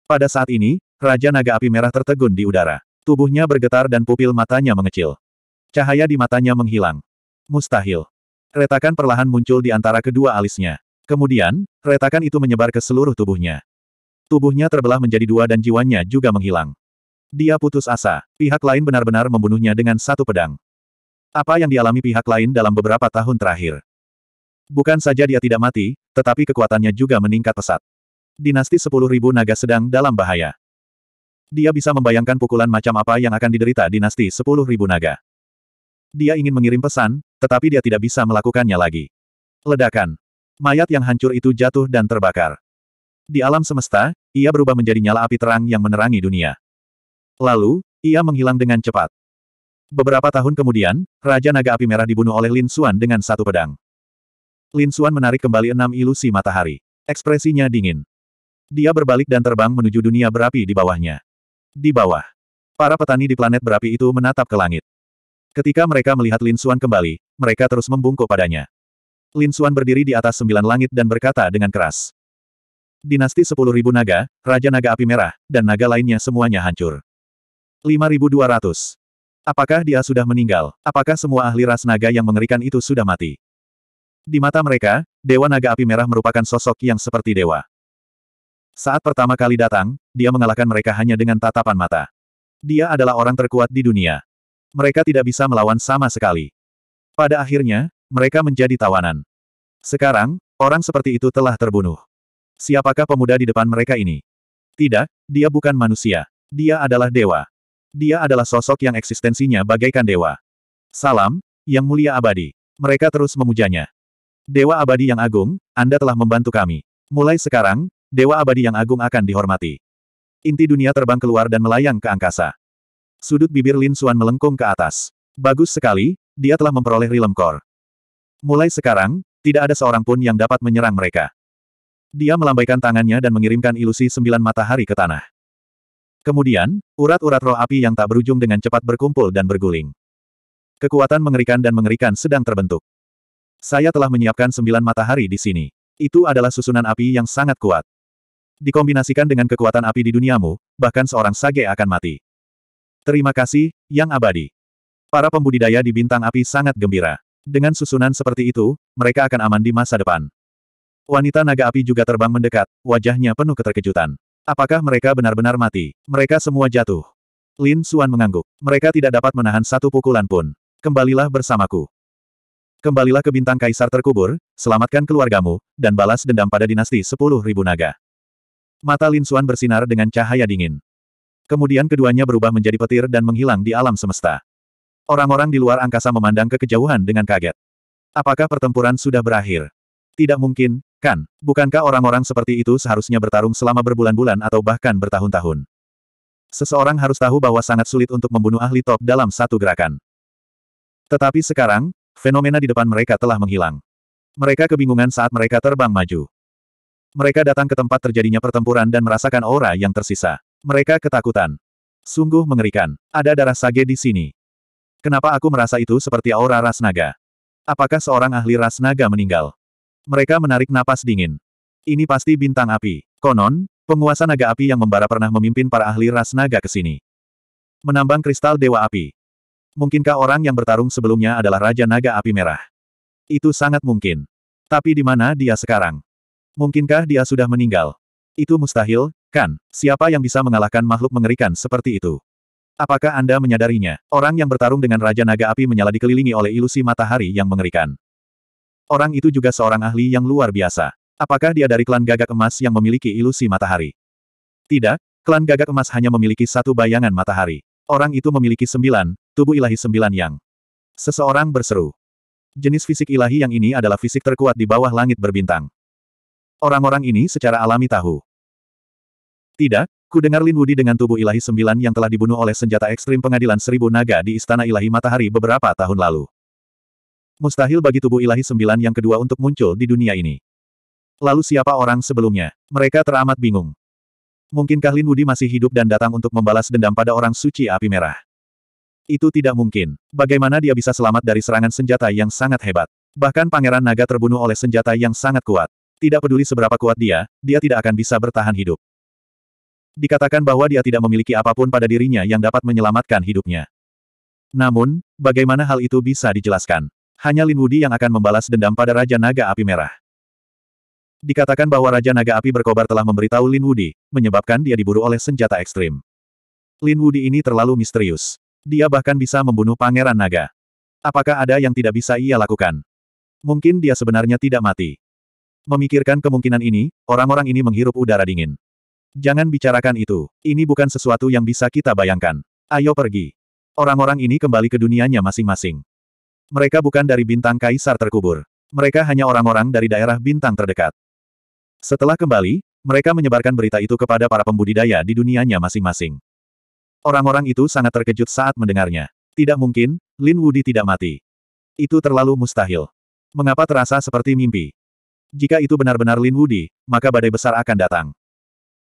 Pada saat ini, Raja Naga Api Merah tertegun di udara. Tubuhnya bergetar dan pupil matanya mengecil. Cahaya di matanya menghilang. Mustahil. Retakan perlahan muncul di antara kedua alisnya. Kemudian, retakan itu menyebar ke seluruh tubuhnya. Tubuhnya terbelah menjadi dua dan jiwanya juga menghilang. Dia putus asa. Pihak lain benar-benar membunuhnya dengan satu pedang. Apa yang dialami pihak lain dalam beberapa tahun terakhir. Bukan saja dia tidak mati, tetapi kekuatannya juga meningkat pesat. Dinasti 10.000 naga sedang dalam bahaya. Dia bisa membayangkan pukulan macam apa yang akan diderita dinasti 10.000 naga. Dia ingin mengirim pesan, tetapi dia tidak bisa melakukannya lagi. Ledakan. Mayat yang hancur itu jatuh dan terbakar. Di alam semesta, ia berubah menjadi nyala api terang yang menerangi dunia. Lalu, ia menghilang dengan cepat. Beberapa tahun kemudian, Raja Naga Api Merah dibunuh oleh Lin Xuan dengan satu pedang. Lin Xuan menarik kembali enam ilusi matahari. Ekspresinya dingin. Dia berbalik dan terbang menuju dunia berapi di bawahnya. Di bawah. Para petani di planet berapi itu menatap ke langit. Ketika mereka melihat Lin Xuan kembali, mereka terus membungkuk padanya. Lin Xuan berdiri di atas sembilan langit dan berkata dengan keras. Dinasti sepuluh ribu naga, Raja Naga Api Merah, dan naga lainnya semuanya hancur. 5200. Apakah dia sudah meninggal? Apakah semua ahli ras naga yang mengerikan itu sudah mati? Di mata mereka, Dewa Naga Api Merah merupakan sosok yang seperti dewa. Saat pertama kali datang, dia mengalahkan mereka hanya dengan tatapan mata. Dia adalah orang terkuat di dunia. Mereka tidak bisa melawan sama sekali. Pada akhirnya, mereka menjadi tawanan. Sekarang, orang seperti itu telah terbunuh. Siapakah pemuda di depan mereka ini? Tidak, dia bukan manusia. Dia adalah dewa. Dia adalah sosok yang eksistensinya bagaikan dewa. Salam, Yang Mulia Abadi. Mereka terus memujanya. Dewa Abadi yang agung, Anda telah membantu kami. Mulai sekarang, Dewa Abadi yang agung akan dihormati. Inti dunia terbang keluar dan melayang ke angkasa. Sudut bibir Lin Suan melengkung ke atas. Bagus sekali, dia telah memperoleh Rilem Kor. Mulai sekarang, tidak ada seorang pun yang dapat menyerang mereka. Dia melambaikan tangannya dan mengirimkan ilusi sembilan matahari ke tanah. Kemudian, urat-urat roh api yang tak berujung dengan cepat berkumpul dan berguling. Kekuatan mengerikan dan mengerikan sedang terbentuk. Saya telah menyiapkan sembilan matahari di sini. Itu adalah susunan api yang sangat kuat. Dikombinasikan dengan kekuatan api di duniamu, bahkan seorang sage akan mati. Terima kasih, Yang Abadi. Para pembudidaya di bintang api sangat gembira. Dengan susunan seperti itu, mereka akan aman di masa depan. Wanita naga api juga terbang mendekat, wajahnya penuh keterkejutan. Apakah mereka benar-benar mati? Mereka semua jatuh. Lin Suan mengangguk. Mereka tidak dapat menahan satu pukulan pun. Kembalilah bersamaku. Kembalilah ke bintang kaisar terkubur, selamatkan keluargamu, dan balas dendam pada dinasti sepuluh ribu naga. Mata Lin Suan bersinar dengan cahaya dingin. Kemudian keduanya berubah menjadi petir dan menghilang di alam semesta. Orang-orang di luar angkasa memandang ke kejauhan dengan kaget. Apakah pertempuran sudah berakhir? Tidak mungkin, kan? Bukankah orang-orang seperti itu seharusnya bertarung selama berbulan-bulan atau bahkan bertahun-tahun? Seseorang harus tahu bahwa sangat sulit untuk membunuh ahli top dalam satu gerakan. Tetapi sekarang, fenomena di depan mereka telah menghilang. Mereka kebingungan saat mereka terbang maju. Mereka datang ke tempat terjadinya pertempuran dan merasakan aura yang tersisa. Mereka ketakutan. Sungguh mengerikan. Ada darah sage di sini. Kenapa aku merasa itu seperti aura ras naga? Apakah seorang ahli ras naga meninggal? Mereka menarik napas dingin. Ini pasti bintang api. Konon, penguasa naga api yang membara pernah memimpin para ahli ras naga ke sini. Menambang kristal dewa api. Mungkinkah orang yang bertarung sebelumnya adalah Raja Naga Api Merah? Itu sangat mungkin. Tapi di mana dia sekarang? Mungkinkah dia sudah meninggal? Itu mustahil, kan? Siapa yang bisa mengalahkan makhluk mengerikan seperti itu? Apakah Anda menyadarinya? Orang yang bertarung dengan Raja Naga Api menyala dikelilingi oleh ilusi matahari yang mengerikan. Orang itu juga seorang ahli yang luar biasa. Apakah dia dari klan gagak emas yang memiliki ilusi matahari? Tidak, klan gagak emas hanya memiliki satu bayangan matahari. Orang itu memiliki sembilan, tubuh ilahi sembilan yang. Seseorang berseru. Jenis fisik ilahi yang ini adalah fisik terkuat di bawah langit berbintang. Orang-orang ini secara alami tahu. Tidak, ku dengar Lin Wudi dengan tubuh ilahi sembilan yang telah dibunuh oleh senjata ekstrim pengadilan seribu naga di Istana Ilahi Matahari beberapa tahun lalu. Mustahil bagi tubuh ilahi sembilan yang kedua untuk muncul di dunia ini. Lalu siapa orang sebelumnya? Mereka teramat bingung. Mungkinkah Lin Wudi masih hidup dan datang untuk membalas dendam pada orang suci api merah? Itu tidak mungkin. Bagaimana dia bisa selamat dari serangan senjata yang sangat hebat? Bahkan pangeran naga terbunuh oleh senjata yang sangat kuat. Tidak peduli seberapa kuat dia, dia tidak akan bisa bertahan hidup. Dikatakan bahwa dia tidak memiliki apapun pada dirinya yang dapat menyelamatkan hidupnya. Namun, bagaimana hal itu bisa dijelaskan? hanya Lin Wudi yang akan membalas dendam pada Raja Naga Api Merah. Dikatakan bahwa Raja Naga Api berkobar telah memberitahu Lin Wudi, menyebabkan dia diburu oleh senjata ekstrim. Lin Wudi ini terlalu misterius. Dia bahkan bisa membunuh Pangeran Naga. Apakah ada yang tidak bisa ia lakukan? Mungkin dia sebenarnya tidak mati. Memikirkan kemungkinan ini, orang-orang ini menghirup udara dingin. Jangan bicarakan itu. Ini bukan sesuatu yang bisa kita bayangkan. Ayo pergi. Orang-orang ini kembali ke dunianya masing-masing. Mereka bukan dari bintang kaisar terkubur. Mereka hanya orang-orang dari daerah bintang terdekat. Setelah kembali, mereka menyebarkan berita itu kepada para pembudidaya di dunianya masing-masing. Orang-orang itu sangat terkejut saat mendengarnya. Tidak mungkin, Lin Wudi tidak mati. Itu terlalu mustahil. Mengapa terasa seperti mimpi? Jika itu benar-benar Lin Wudi, maka badai besar akan datang.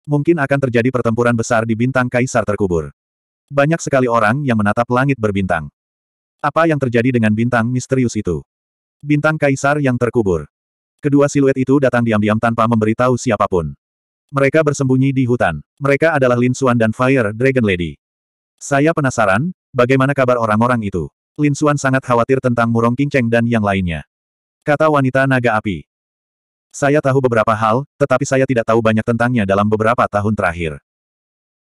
Mungkin akan terjadi pertempuran besar di bintang kaisar terkubur. Banyak sekali orang yang menatap langit berbintang. Apa yang terjadi dengan bintang misterius itu? Bintang kaisar yang terkubur. Kedua siluet itu datang diam-diam tanpa memberitahu siapapun. Mereka bersembunyi di hutan. Mereka adalah Lin Xuan dan Fire Dragon Lady. Saya penasaran, bagaimana kabar orang-orang itu? Lin Xuan sangat khawatir tentang Murong King Cheng dan yang lainnya. Kata wanita naga api. Saya tahu beberapa hal, tetapi saya tidak tahu banyak tentangnya dalam beberapa tahun terakhir.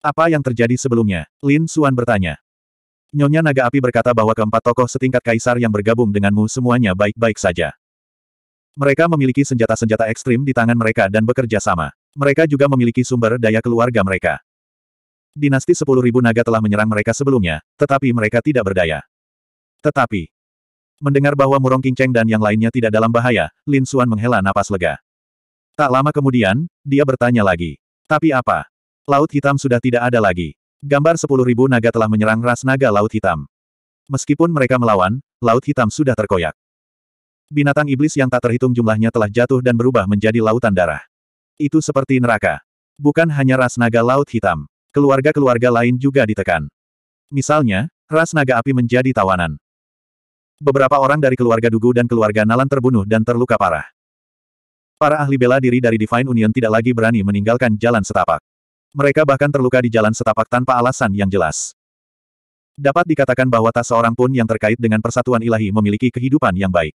Apa yang terjadi sebelumnya? Lin Xuan bertanya. Nyonya Naga Api berkata bahwa keempat tokoh setingkat kaisar yang bergabung denganmu semuanya baik-baik saja. Mereka memiliki senjata-senjata ekstrim di tangan mereka dan bekerja sama. Mereka juga memiliki sumber daya keluarga mereka. Dinasti 10.000 naga telah menyerang mereka sebelumnya, tetapi mereka tidak berdaya. Tetapi, mendengar bahwa Murong Kingceng dan yang lainnya tidak dalam bahaya, Lin Xuan menghela napas lega. Tak lama kemudian, dia bertanya lagi. Tapi apa? Laut hitam sudah tidak ada lagi. Gambar sepuluh ribu naga telah menyerang ras naga Laut Hitam. Meskipun mereka melawan, Laut Hitam sudah terkoyak. Binatang iblis yang tak terhitung jumlahnya telah jatuh dan berubah menjadi lautan darah. Itu seperti neraka. Bukan hanya ras naga Laut Hitam. Keluarga-keluarga lain juga ditekan. Misalnya, ras naga api menjadi tawanan. Beberapa orang dari keluarga Dugu dan keluarga Nalan terbunuh dan terluka parah. Para ahli bela diri dari Divine Union tidak lagi berani meninggalkan jalan setapak. Mereka bahkan terluka di jalan setapak tanpa alasan yang jelas. Dapat dikatakan bahwa tak seorang pun yang terkait dengan persatuan ilahi memiliki kehidupan yang baik.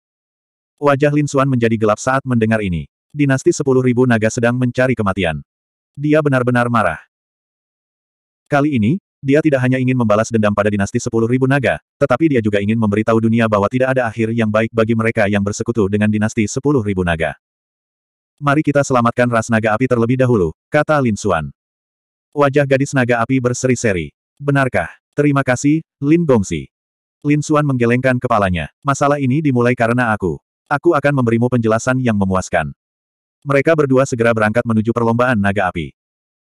Wajah Lin Xuan menjadi gelap saat mendengar ini. Dinasti sepuluh ribu naga sedang mencari kematian. Dia benar-benar marah. Kali ini, dia tidak hanya ingin membalas dendam pada dinasti sepuluh ribu naga, tetapi dia juga ingin memberitahu dunia bahwa tidak ada akhir yang baik bagi mereka yang bersekutu dengan dinasti sepuluh ribu naga. Mari kita selamatkan ras naga api terlebih dahulu, kata Lin Xuan. Wajah gadis naga api berseri-seri. Benarkah? Terima kasih, Lin Gongsi. Lin Suan menggelengkan kepalanya. Masalah ini dimulai karena aku. Aku akan memberimu penjelasan yang memuaskan. Mereka berdua segera berangkat menuju perlombaan naga api.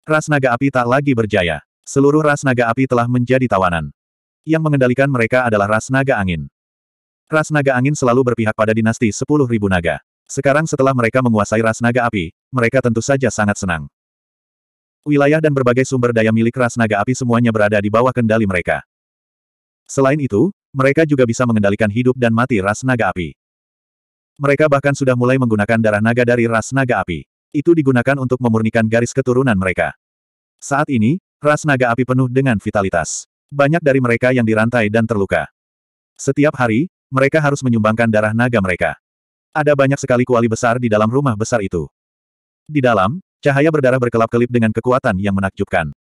Ras naga api tak lagi berjaya. Seluruh ras naga api telah menjadi tawanan. Yang mengendalikan mereka adalah ras naga angin. Ras naga angin selalu berpihak pada dinasti 10.000 naga. Sekarang setelah mereka menguasai ras naga api, mereka tentu saja sangat senang. Wilayah dan berbagai sumber daya milik ras naga api semuanya berada di bawah kendali mereka. Selain itu, mereka juga bisa mengendalikan hidup dan mati ras naga api. Mereka bahkan sudah mulai menggunakan darah naga dari ras naga api. Itu digunakan untuk memurnikan garis keturunan mereka. Saat ini, ras naga api penuh dengan vitalitas. Banyak dari mereka yang dirantai dan terluka. Setiap hari, mereka harus menyumbangkan darah naga mereka. Ada banyak sekali kuali besar di dalam rumah besar itu. Di dalam, Cahaya berdarah berkelap-kelip dengan kekuatan yang menakjubkan.